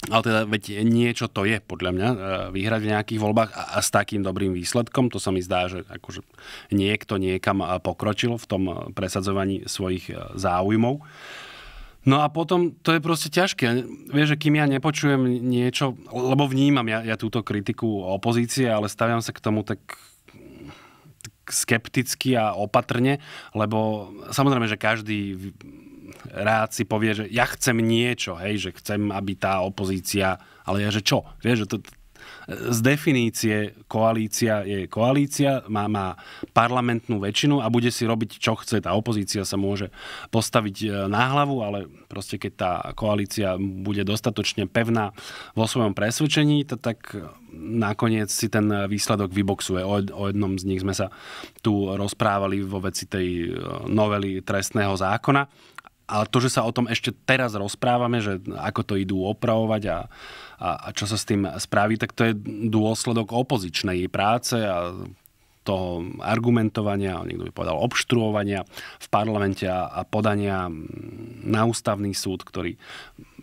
ale teda veď niečo to je, podľa mňa, e, vyhrať v nejakých voľbách a, a s takým dobrým výsledkom. To sa mi zdá, že akože niekto niekam e, pokročil v tom e, presadzovaní svojich záujmov. No a potom to je proste ťažké. Vieš, že kým ja nepočujem niečo, lebo vnímam ja, ja túto kritiku opozície, ale staviam sa k tomu tak skepticky a opatrne, lebo samozrejme, že každý rád si povie, že ja chcem niečo, hej, že chcem, aby tá opozícia, ale ja, že čo? Vieš, že to, z definície koalícia je koalícia, má, má parlamentnú väčšinu a bude si robiť, čo chce. Tá opozícia sa môže postaviť e, na hlavu, ale proste keď tá koalícia bude dostatočne pevná vo svojom presvedčení, to tak e, nakoniec si ten výsledok vyboxuje. O, o jednom z nich sme sa tu rozprávali vo veci tej e, novely trestného zákona ale to, že sa o tom ešte teraz rozprávame, že ako to idú opravovať a, a, a čo sa s tým spraví, tak to je dôsledok opozičnej práce a toho argumentovania, niekto by povedal obštruovania v parlamente a podania na ústavný súd, ktorý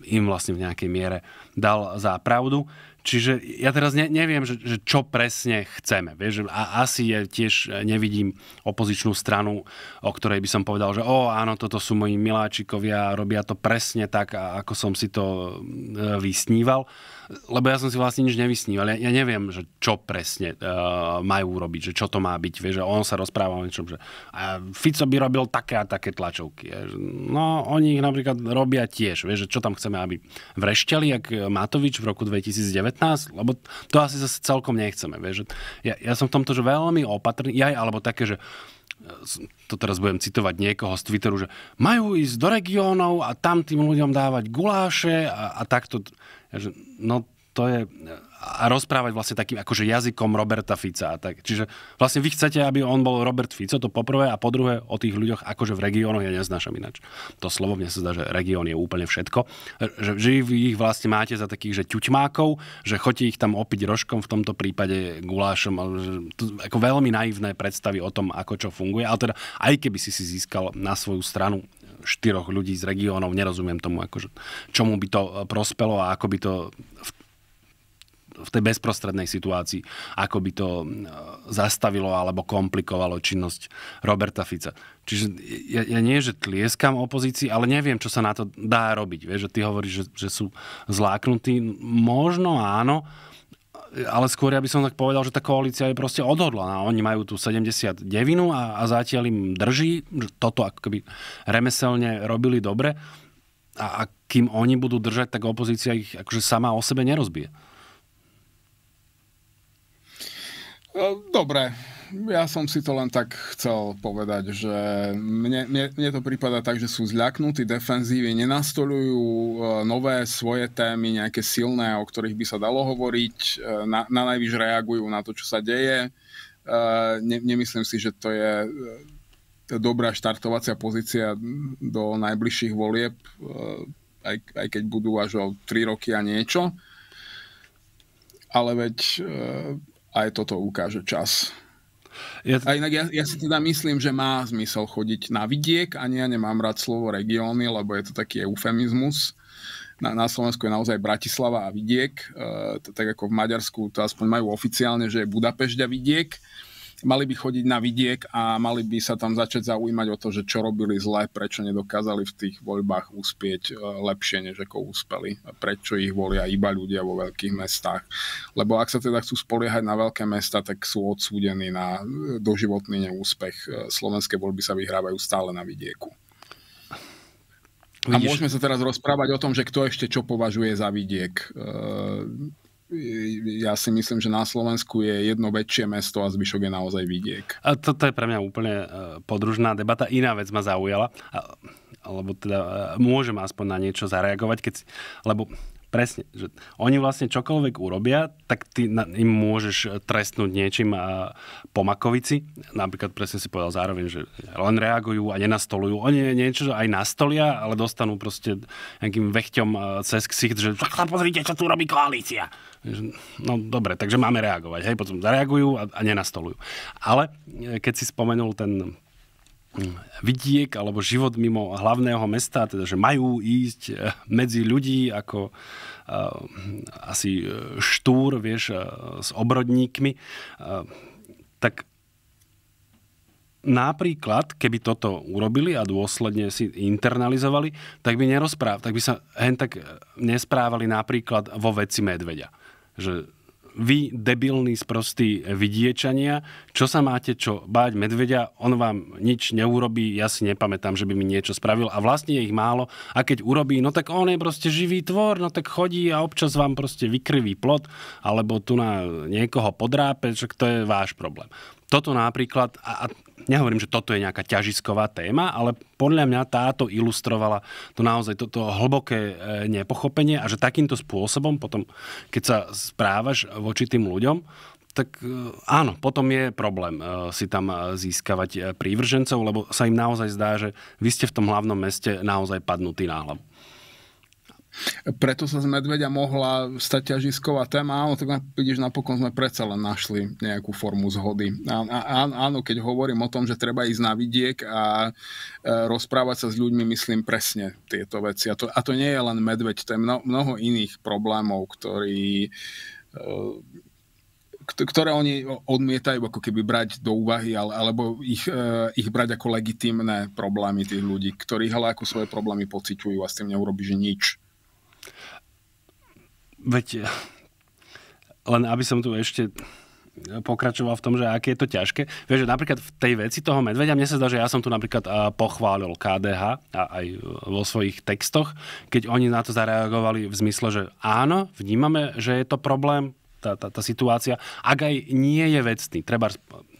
im vlastne v nejakej miere dal za pravdu. Čiže ja teraz ne, neviem, že, že čo presne chceme. Vieš, a asi je tiež e, nevidím opozičnú stranu, o ktorej by som povedal, že o áno, toto sú moji miláčikovia, robia to presne tak, ako som si to e, vysníval lebo ja som si vlastne nič nevysníval. Ja, ja neviem, že čo presne uh, majú urobiť, že čo to má byť. Vieš, že on sa rozpráva o niečom, že uh, Fico by robil také a také tlačovky. Je, že, no, oni ich napríklad robia tiež. Vieš, že čo tam chceme, aby vrešteli, jak Matovič v roku 2019, lebo to asi zase celkom nechceme. Vieš, že ja, ja som v tomto že veľmi opatrný. Ja, alebo také, že eh, to teraz budem citovať niekoho z Twitteru, že majú ísť do regiónov a tam tým ľuďom dávať guláše a, a takto no to je a rozprávať vlastne takým akože jazykom Roberta Fica. Tak, čiže vlastne vy chcete, aby on bol Robert Fico, to poprvé, a po druhé o tých ľuďoch akože v regiónoch, ja neznášam ináč. To slovo mne sa zdá, že región je úplne všetko. Že, že vy ich vlastne máte za takých, že ťuťmákov, že chodí ich tam opiť rožkom, v tomto prípade gulášom. Ako veľmi naivné predstavy o tom, ako čo funguje. Ale teda aj keby si si získal na svoju stranu štyroch ľudí z regiónov, nerozumiem tomu, akože, čomu by to eh, prospelo a ako by to v v tej bezprostrednej situácii, ako by to mm, zastavilo alebo komplikovalo činnosť Roberta Fica. Čiže ja, ja nie, že tlieskam opozícii, ale neviem, čo sa na to dá robiť. Vieš, že ty hovoríš, že, že sú zláknutí. Možno áno, ale skôr ja by som tak povedal, že tá koalícia je proste odhodlaná. Oni majú tu 79 a, a zatiaľ im drží. Toto ako keby remeselne robili dobre. A, a kým oni budú držať, tak opozícia ich akože sama o sebe nerozbije. E, dobre, ja som si to len tak chcel povedať, že mne, mne, mne to prípada tak, že sú zľaknutí defenzívy, nenastolujú e, nové svoje témy, nejaké silné, o ktorých by sa dalo hovoriť, e, na, na najvyš reagujú na to, čo sa deje. Ne, nemyslím si, že to je dobrá štartovacia pozícia do najbližších volieb, aj, aj keď budú až o 3 roky a niečo. Ale veď aj toto ukáže čas. Ja... A inak ja, ja si teda myslím, že má zmysel chodiť na vidiek, ani ja nemám rád slovo regióny, lebo je to taký eufemizmus. Na, na Slovensku je naozaj Bratislava a vidiek, e, to, tak ako v Maďarsku to aspoň majú oficiálne, že je Budapešť a vidiek. E, mali by chodiť na vidiek a mali by sa tam začať zaujímať o to, že čo robili zle, prečo nedokázali v tých voľbách uspieť e, lepšie, než ako uspeli, prečo ich volia iba ľudia vo veľkých mestách. Lebo ak sa teda chcú spoliehať na veľké mesta, tak sú odsúdení na e, doživotný neúspech. E, slovenské voľby sa vyhrávajú stále na vidieku. A môžeme sa teraz rozprávať o tom, že kto ešte čo považuje za vidiek ja si myslím, že na Slovensku je jedno väčšie mesto a zvyšok je naozaj vidiek. A toto je pre mňa úplne e, podružná debata. Iná vec ma zaujala, alebo teda e, môžem aspoň na niečo zareagovať, keď, lebo Presne. Že oni vlastne čokoľvek urobia, tak ty na, im môžeš trestnúť niečím a e, pomakovici. Napríklad presne si povedal zároveň, že len reagujú a nenastolujú. Oni niečo aj nastolia, ale dostanú proste nejakým vechťom cez ksicht, že pozrite, čo tu robí koalícia. No dobre, takže máme reagovať. Hej, potom zareagujú a, a nenastolujú. Ale e, keď si spomenul ten mm, vidiek alebo život mimo hlavného mesta, teda že majú ísť e, medzi ľudí ako e, asi štúr, vieš, s obrodníkmi, tak napríklad, keby toto urobili a dôsledne si internalizovali, tak by, nerozpráv, tak by sa hen tak nesprávali napríklad vo veci medveďa že vy debilní sprostí vidiečania, čo sa máte čo báť medvedia, on vám nič neurobí, ja si nepamätám, že by mi niečo spravil a vlastne je ich málo a keď urobí, no tak on je proste živý tvor, no tak chodí a občas vám proste vykrví plot alebo tu na niekoho podrápe, čo to je váš problém toto napríklad, a, a nehovorím, že toto je nejaká ťažisková téma, ale podľa mňa táto ilustrovala to naozaj toto hlboké e, nepochopenie a že takýmto spôsobom potom, keď sa správaš voči tým ľuďom, tak e, áno, potom je problém e, si tam získavať prívržencov, lebo sa im naozaj zdá, že vy ste v tom hlavnom meste naozaj padnutí na hlavu. Preto sa z medveďa mohla stať ťažisková téma. Áno, tak vidíš, napokon sme predsa len našli nejakú formu zhody. Áno, keď hovorím o tom, že treba ísť na vidiek a e, rozprávať sa s ľuďmi, myslím presne tieto veci. A to, a to nie je len medveď, to je mnoho iných problémov, ktorí e, ktoré oni odmietajú ako keby brať do úvahy, ale, alebo ich, e, ich brať ako legitimné problémy tých ľudí, ktorých ale ako svoje problémy pociťujú a s tým neurobiš nič. Veď, len aby som tu ešte pokračoval v tom, že aké je to ťažké. Vieš, že napríklad v tej veci toho medveďa, mne sa zdá, že ja som tu napríklad pochválil KDH a aj vo svojich textoch, keď oni na to zareagovali v zmysle, že áno, vnímame, že je to problém, tá, tá, tá situácia, ak aj nie je vecný. Treba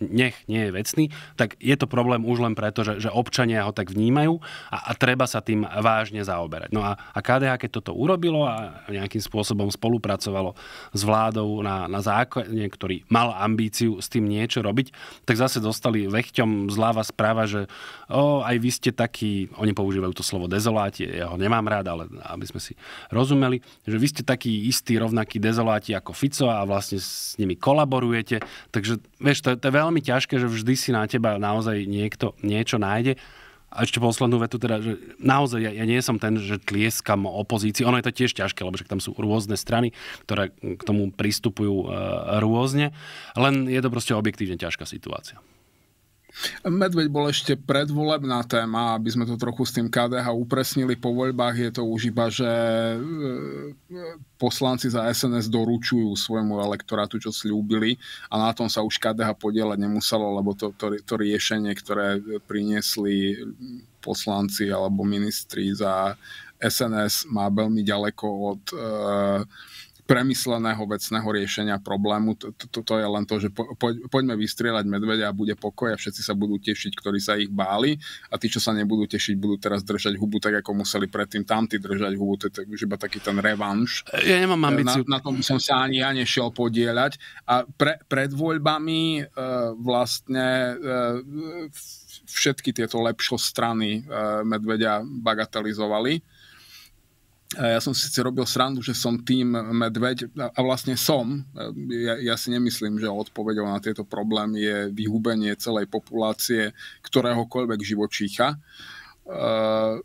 nech nie je vecný, tak je to problém už len preto, že, že občania ho tak vnímajú a, a treba sa tým vážne zaoberať. No a, a KDH, keď toto urobilo a nejakým spôsobom spolupracovalo s vládou na, na zákone, ktorý mal ambíciu s tým niečo robiť, tak zase dostali vechťom zláva správa, že o, aj vy ste takí, oni používajú to slovo dezoláti, ja ho nemám rád, ale aby sme si rozumeli, že vy ste takí istí, rovnakí dezoláti ako Fico a vlastne s nimi kolaborujete, takže vieš, to, to je veľmi veľmi ťažké, že vždy si na teba naozaj niekto niečo nájde. A ešte poslednú vetu, teda, že naozaj ja, ja nie som ten, že tlieskam opozícii. Ono je to tiež ťažké, lebo že tam sú rôzne strany, ktoré k tomu pristupujú e, rôzne. Len je to proste objektívne ťažká situácia. Medveď bol ešte predvolebná téma, aby sme to trochu s tým KDH upresnili. Po voľbách je to už iba, že e, poslanci za SNS doručujú svojmu elektorátu, čo slúbili a na tom sa už KDH podielať nemuselo, lebo to, to, to riešenie, ktoré priniesli poslanci alebo ministri za SNS má veľmi ďaleko od e, premysleného vecného riešenia problému. Toto je len to, že po, po, poďme vystrieľať medvedia a bude pokoj a všetci sa budú tešiť, ktorí sa ich báli a tí, čo sa nebudú tešiť, budú teraz držať hubu tak, ako museli predtým tamti držať hubu. To je už iba taký ten revanš. Ja nemám ambíciu. Na, na tom som sa ani ja nešiel podieľať. A pre, pred voľbami e, vlastne e, všetky tieto lepšie strany e, medvedia bagatelizovali ja som síce robil srandu, že som tým medveď a vlastne som. Ja, ja si nemyslím, že odpovedou na tieto problémy je vyhubenie celej populácie ktoréhokoľvek živočícha. Ehm,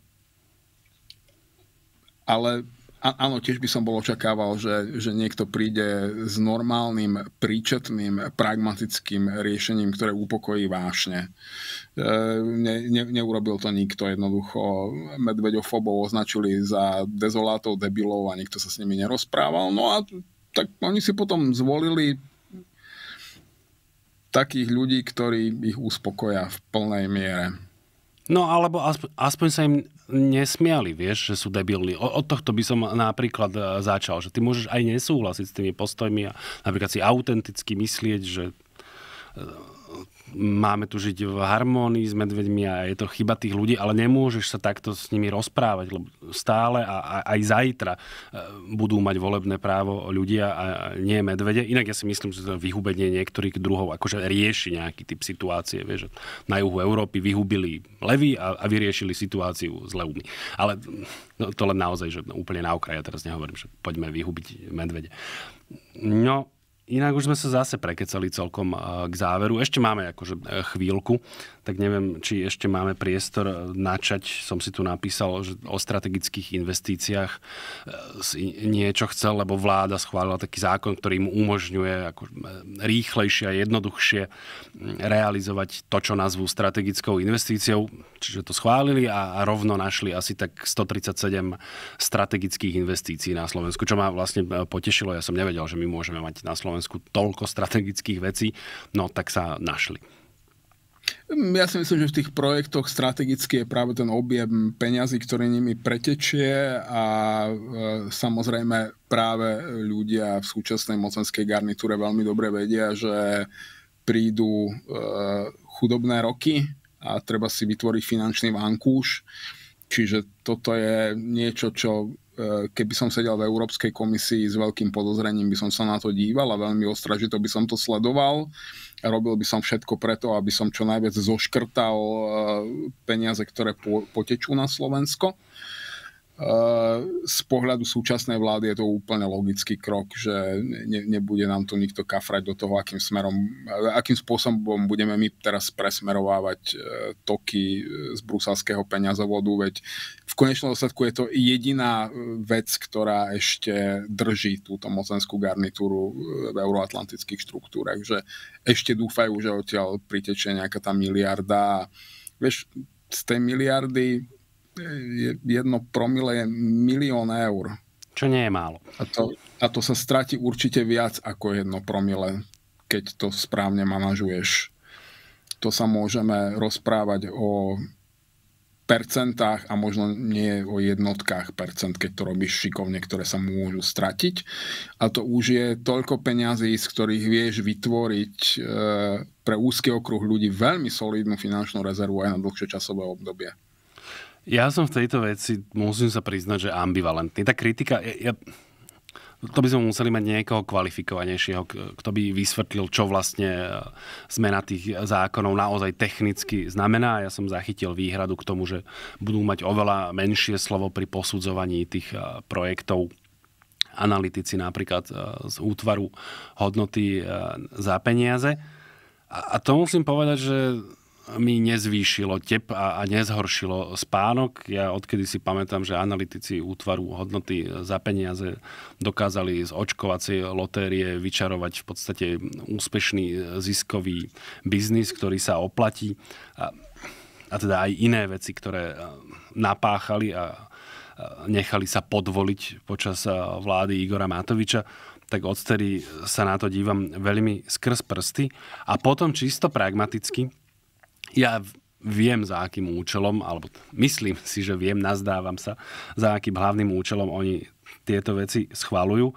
ale Áno, tiež by som bol očakával, že, že niekto príde s normálnym, príčetným, pragmatickým riešením, ktoré upokojí vášne. E, ne, ne, neurobil to nikto jednoducho. Medveďofobov označili za dezolátov, debilov a nikto sa s nimi nerozprával. No a tak oni si potom zvolili takých ľudí, ktorí ich uspokoja v plnej miere. No alebo aspoň, aspoň sa im nesmiali, vieš, že sú debilní. Od tohto by som napríklad e, začal, že ty môžeš aj nesúhlasiť s tými postojmi a napríklad si autenticky myslieť, že e, máme tu žiť v harmónii s medveďmi a je to chyba tých ľudí, ale nemôžeš sa takto s nimi rozprávať, lebo stále a, a aj zajtra e, budú mať volebné právo ľudia a nie medvede. Inak ja si myslím, že to vyhubenie niektorých druhov akože rieši nejaký typ situácie. Vieš, na juhu Európy vyhubili levy a, a vyriešili situáciu s levmi. Ale no, to len naozaj, že úplne na ja teraz nehovorím, že poďme vyhubiť medvede. No, Inak už sme sa zase prekecali celkom eh, k záveru. Ešte máme akože eh, chvíľku, tak neviem, či ešte máme priestor eh, načať, som si tu napísal, že o strategických investíciách eh, niečo chcel, lebo vláda schválila taký zákon, ktorý mu umožňuje ako eh, rýchlejšie a jednoduchšie hm, realizovať to, čo nazvú strategickou investíciou. Čiže to schválili a, a rovno našli asi tak 137 strategických investícií na Slovensku, čo ma vlastne potešilo. Ja som nevedel, že my môžeme mať na Slovensku toľko strategických vecí, no tak sa našli. Mm, ja si myslím, že v tých projektoch strategicky je práve ten objem peňazí, ktorý nimi pretečie a e, samozrejme práve ľudia v súčasnej mocenskej garnitúre veľmi dobre vedia, že prídu e, chudobné roky a treba si vytvoriť finančný vankúš. Čiže toto je niečo, čo keby som sedel v Európskej komisii s veľkým podozrením, by som sa na to díval a veľmi ostražito by som to sledoval. Robil by som všetko preto, aby som čo najviac zoškrtal eh, peniaze, ktoré potečú na Slovensko z pohľadu súčasnej vlády je to úplne logický krok, že ne, nebude nám to nikto kafrať do toho, akým smerom, akým spôsobom budeme my teraz presmerovávať e, toky e, z brúsalského peňazovodu, veď v konečnom dôsledku je to jediná e, vec, ktorá ešte drží túto mocenskú garnitúru v euroatlantických štruktúrach, že ešte dúfajú, že odtiaľ pritečie nejaká tá miliarda. Vieš, z tej miliardy jedno promile je milión eur. Čo nie je málo. A to, a to sa stráti určite viac ako jedno promile, keď to správne manažuješ. To sa môžeme rozprávať o percentách a možno nie o jednotkách percent, keď to robíš šikovne, ktoré sa môžu stratiť. A to už je toľko peňazí, z ktorých vieš vytvoriť e, pre úzky okruh ľudí veľmi solidnú finančnú rezervu aj na dlhšie časové obdobie. Ja som v tejto veci, musím sa priznať, že ambivalentný. Tá kritika, ja, ja, to by sme museli mať niekoho kvalifikovanejšieho, kto by vysvetlil, čo vlastne e, zmena tých zákonov naozaj technicky znamená. Ja som zachytil výhradu k tomu, že budú mať oveľa menšie slovo pri posudzovaní tých e, projektov analytici napríklad e, z útvaru hodnoty za peniaze. A to musím povedať, že mi nezvýšilo tep a, a nezhoršilo spánok. Ja odkedy si pamätám, že analytici útvaru hodnoty za peniaze dokázali z očkovacej lotérie vyčarovať v podstate úspešný ziskový biznis, ktorý sa oplatí. A, a teda aj iné veci, ktoré napáchali a nechali sa podvoliť počas vlády Igora Matoviča tak odtedy sa na to dívam veľmi skrz prsty. A potom čisto pragmaticky, ja viem za akým účelom, alebo myslím si, že viem, nazdávam sa, za akým hlavným účelom oni tieto veci schvalujú.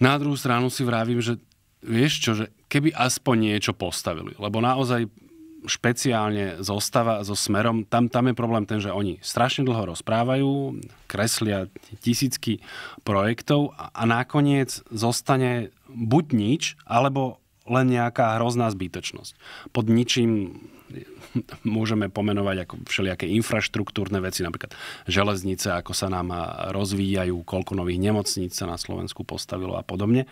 Na druhú stranu si vravím, že vieš čo, že keby aspoň niečo postavili, lebo naozaj špeciálne zostava so smerom, tam, tam je problém ten, že oni strašne dlho rozprávajú, kreslia tisícky projektov a, a nakoniec zostane buď nič, alebo len nejaká hrozná zbytočnosť. Pod ničím môžeme pomenovať ako všelijaké infraštruktúrne veci, napríklad železnice, ako sa nám rozvíjajú, koľko nových nemocníc sa na Slovensku postavilo a podobne.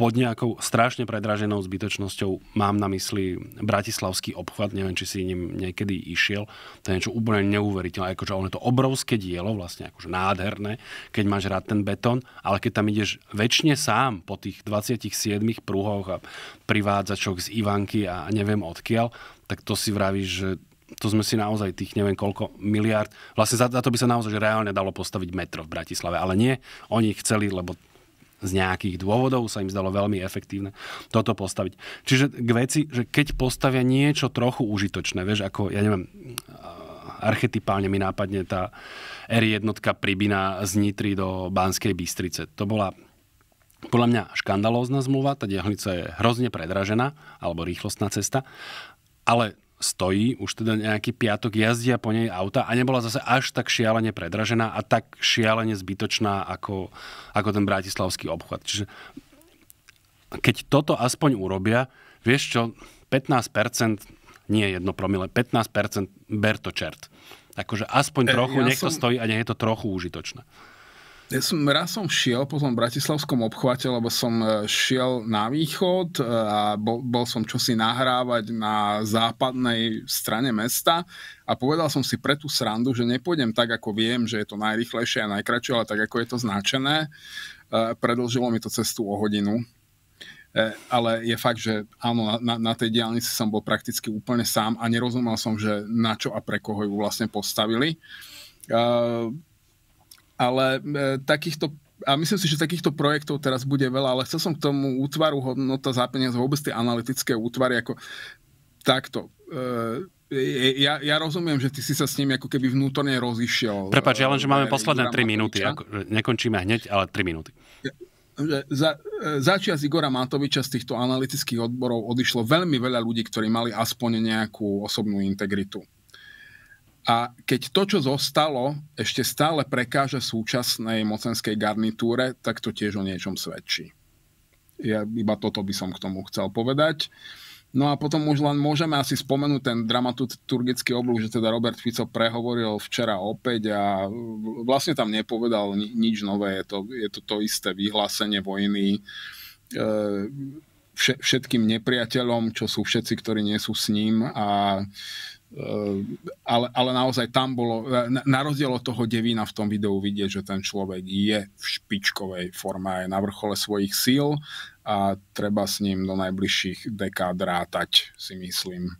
Pod nejakou strašne predraženou zbytočnosťou mám na mysli bratislavský obchvat, neviem, či si ním niekedy išiel, to je niečo úplne neuveriteľné, akože ono je to obrovské dielo, vlastne akože nádherné, keď máš rád ten betón, ale keď tam ideš väčšine sám po tých 27 prúhoch a privádzačoch z Ivanky a neviem odkiaľ, tak to si vravíš, že to sme si naozaj tých neviem koľko miliard, vlastne za, za to by sa naozaj že reálne dalo postaviť metro v Bratislave, ale nie, oni chceli, lebo z nejakých dôvodov sa im zdalo veľmi efektívne toto postaviť. Čiže k veci, že keď postavia niečo trochu užitočné, vieš, ako, ja neviem, eh, archetypálne mi nápadne tá R1 pribina z Nitry do Banskej Bystrice. To bola podľa mňa škandalózna zmluva, tá diahlica je hrozne predražená, alebo rýchlostná cesta ale stojí, už teda nejaký piatok, jazdia po nej auta a nebola zase až tak šialene predražená a tak šialene zbytočná ako, ako ten bratislavský obchod. Čiže keď toto aspoň urobia, vieš čo, 15%, nie jedno promile, 15% ber to čert. Akože aspoň e, trochu, e, ja nech som... stojí a nie je to trochu užitočné. Ja som, raz som šiel po tom bratislavskom obchvate, lebo som e, šiel na východ e, a bol, bol som čosi nahrávať na západnej strane mesta a povedal som si pre tú srandu, že nepôjdem tak, ako viem, že je to najrychlejšie a najkračšie, ale tak, ako je to značené. E, predlžilo mi to cestu o hodinu ale je fakt, že áno, na, na tej diálnici som bol prakticky úplne sám a nerozumel som, že na čo a pre koho ju vlastne postavili. Ale e, takýchto a myslím si, že takýchto projektov teraz bude veľa, ale chcel som k tomu útvaru hodnota za peniaze, vôbec tie analytické útvary, ako takto. E, e ja, ja rozumiem, že ty si sa s ním ako keby vnútorne rozišiel. Prepač, ja len, že máme e, posledné 3 minúty. Ako, e, nekončíme hneď, ale 3 minúty. Za, začias Igora Matoviča z týchto analytických odborov odišlo veľmi veľa ľudí, ktorí mali aspoň nejakú osobnú integritu. A keď to, čo zostalo, ešte stále prekáže súčasnej mocenskej garnitúre, tak to tiež o niečom svedčí. Ja iba toto by som k tomu chcel povedať. No a potom už len môžeme asi spomenúť ten dramaturgický oblúk, že teda Robert Fico prehovoril včera opäť a vlastne tam nepovedal nič nové. Je to je to, to isté vyhlásenie vojny. E, všetkým nepriateľom, čo sú všetci, ktorí nie sú s ním a Ehm, ale, ale naozaj tam bolo, e, na rozdiel od toho devína v tom videu vidieť, že ten človek je v špičkovej forme, je na vrchole svojich síl a treba s ním do najbližších dekád rátať, si myslím.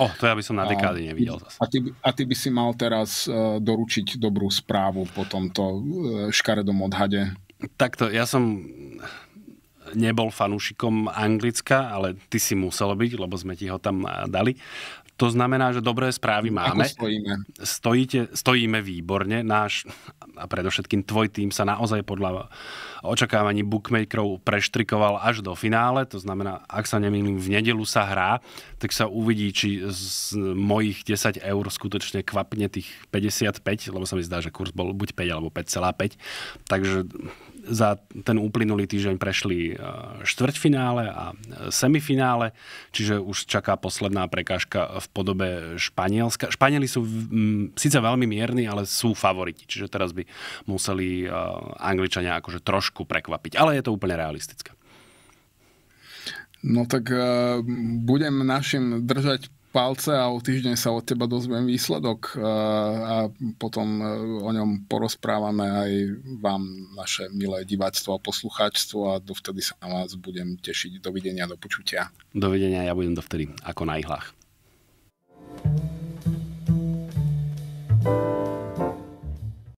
O, oh, to ja by som na dekády nevidel zase. A ty, a ty by si mal teraz uh, doručiť dobrú správu po tomto uh, škaredom odhade. Takto, ja som nebol fanúšikom Anglicka, ale ty si musel byť, lebo sme ti ho tam dali. To znamená, že dobré správy máme. Ako stojíme? Stojíte, stojíme výborne. Náš a predovšetkým tvoj tým sa naozaj podľa očakávaní bookmakerov preštrikoval až do finále. To znamená, ak sa nemýlim, v nedelu sa hrá, tak sa uvidí, či z mojich 10 eur skutočne kvapne tých 55, lebo sa mi zdá, že kurz bol buď 5 alebo 5,5. Takže za ten uplynulý týždeň prešli e, štvrťfinále a e, semifinále, čiže už čaká posledná prekážka v podobe Španielska. Španieli sú síce veľmi mierni, ale sú favoriti, čiže teraz by museli e, Angličania akože trošku prekvapiť, ale je to úplne realistické. No tak uh, budem našim držať palce a o týždeň sa od teba dozviem výsledok eh, a potom eh, o ňom porozprávame aj vám, naše milé diváctvo a poslucháčstvo a dovtedy sa na vás budem tešiť. Dovidenia, do počutia. Dovidenia, ja budem dovtedy ako na ihlách. thank you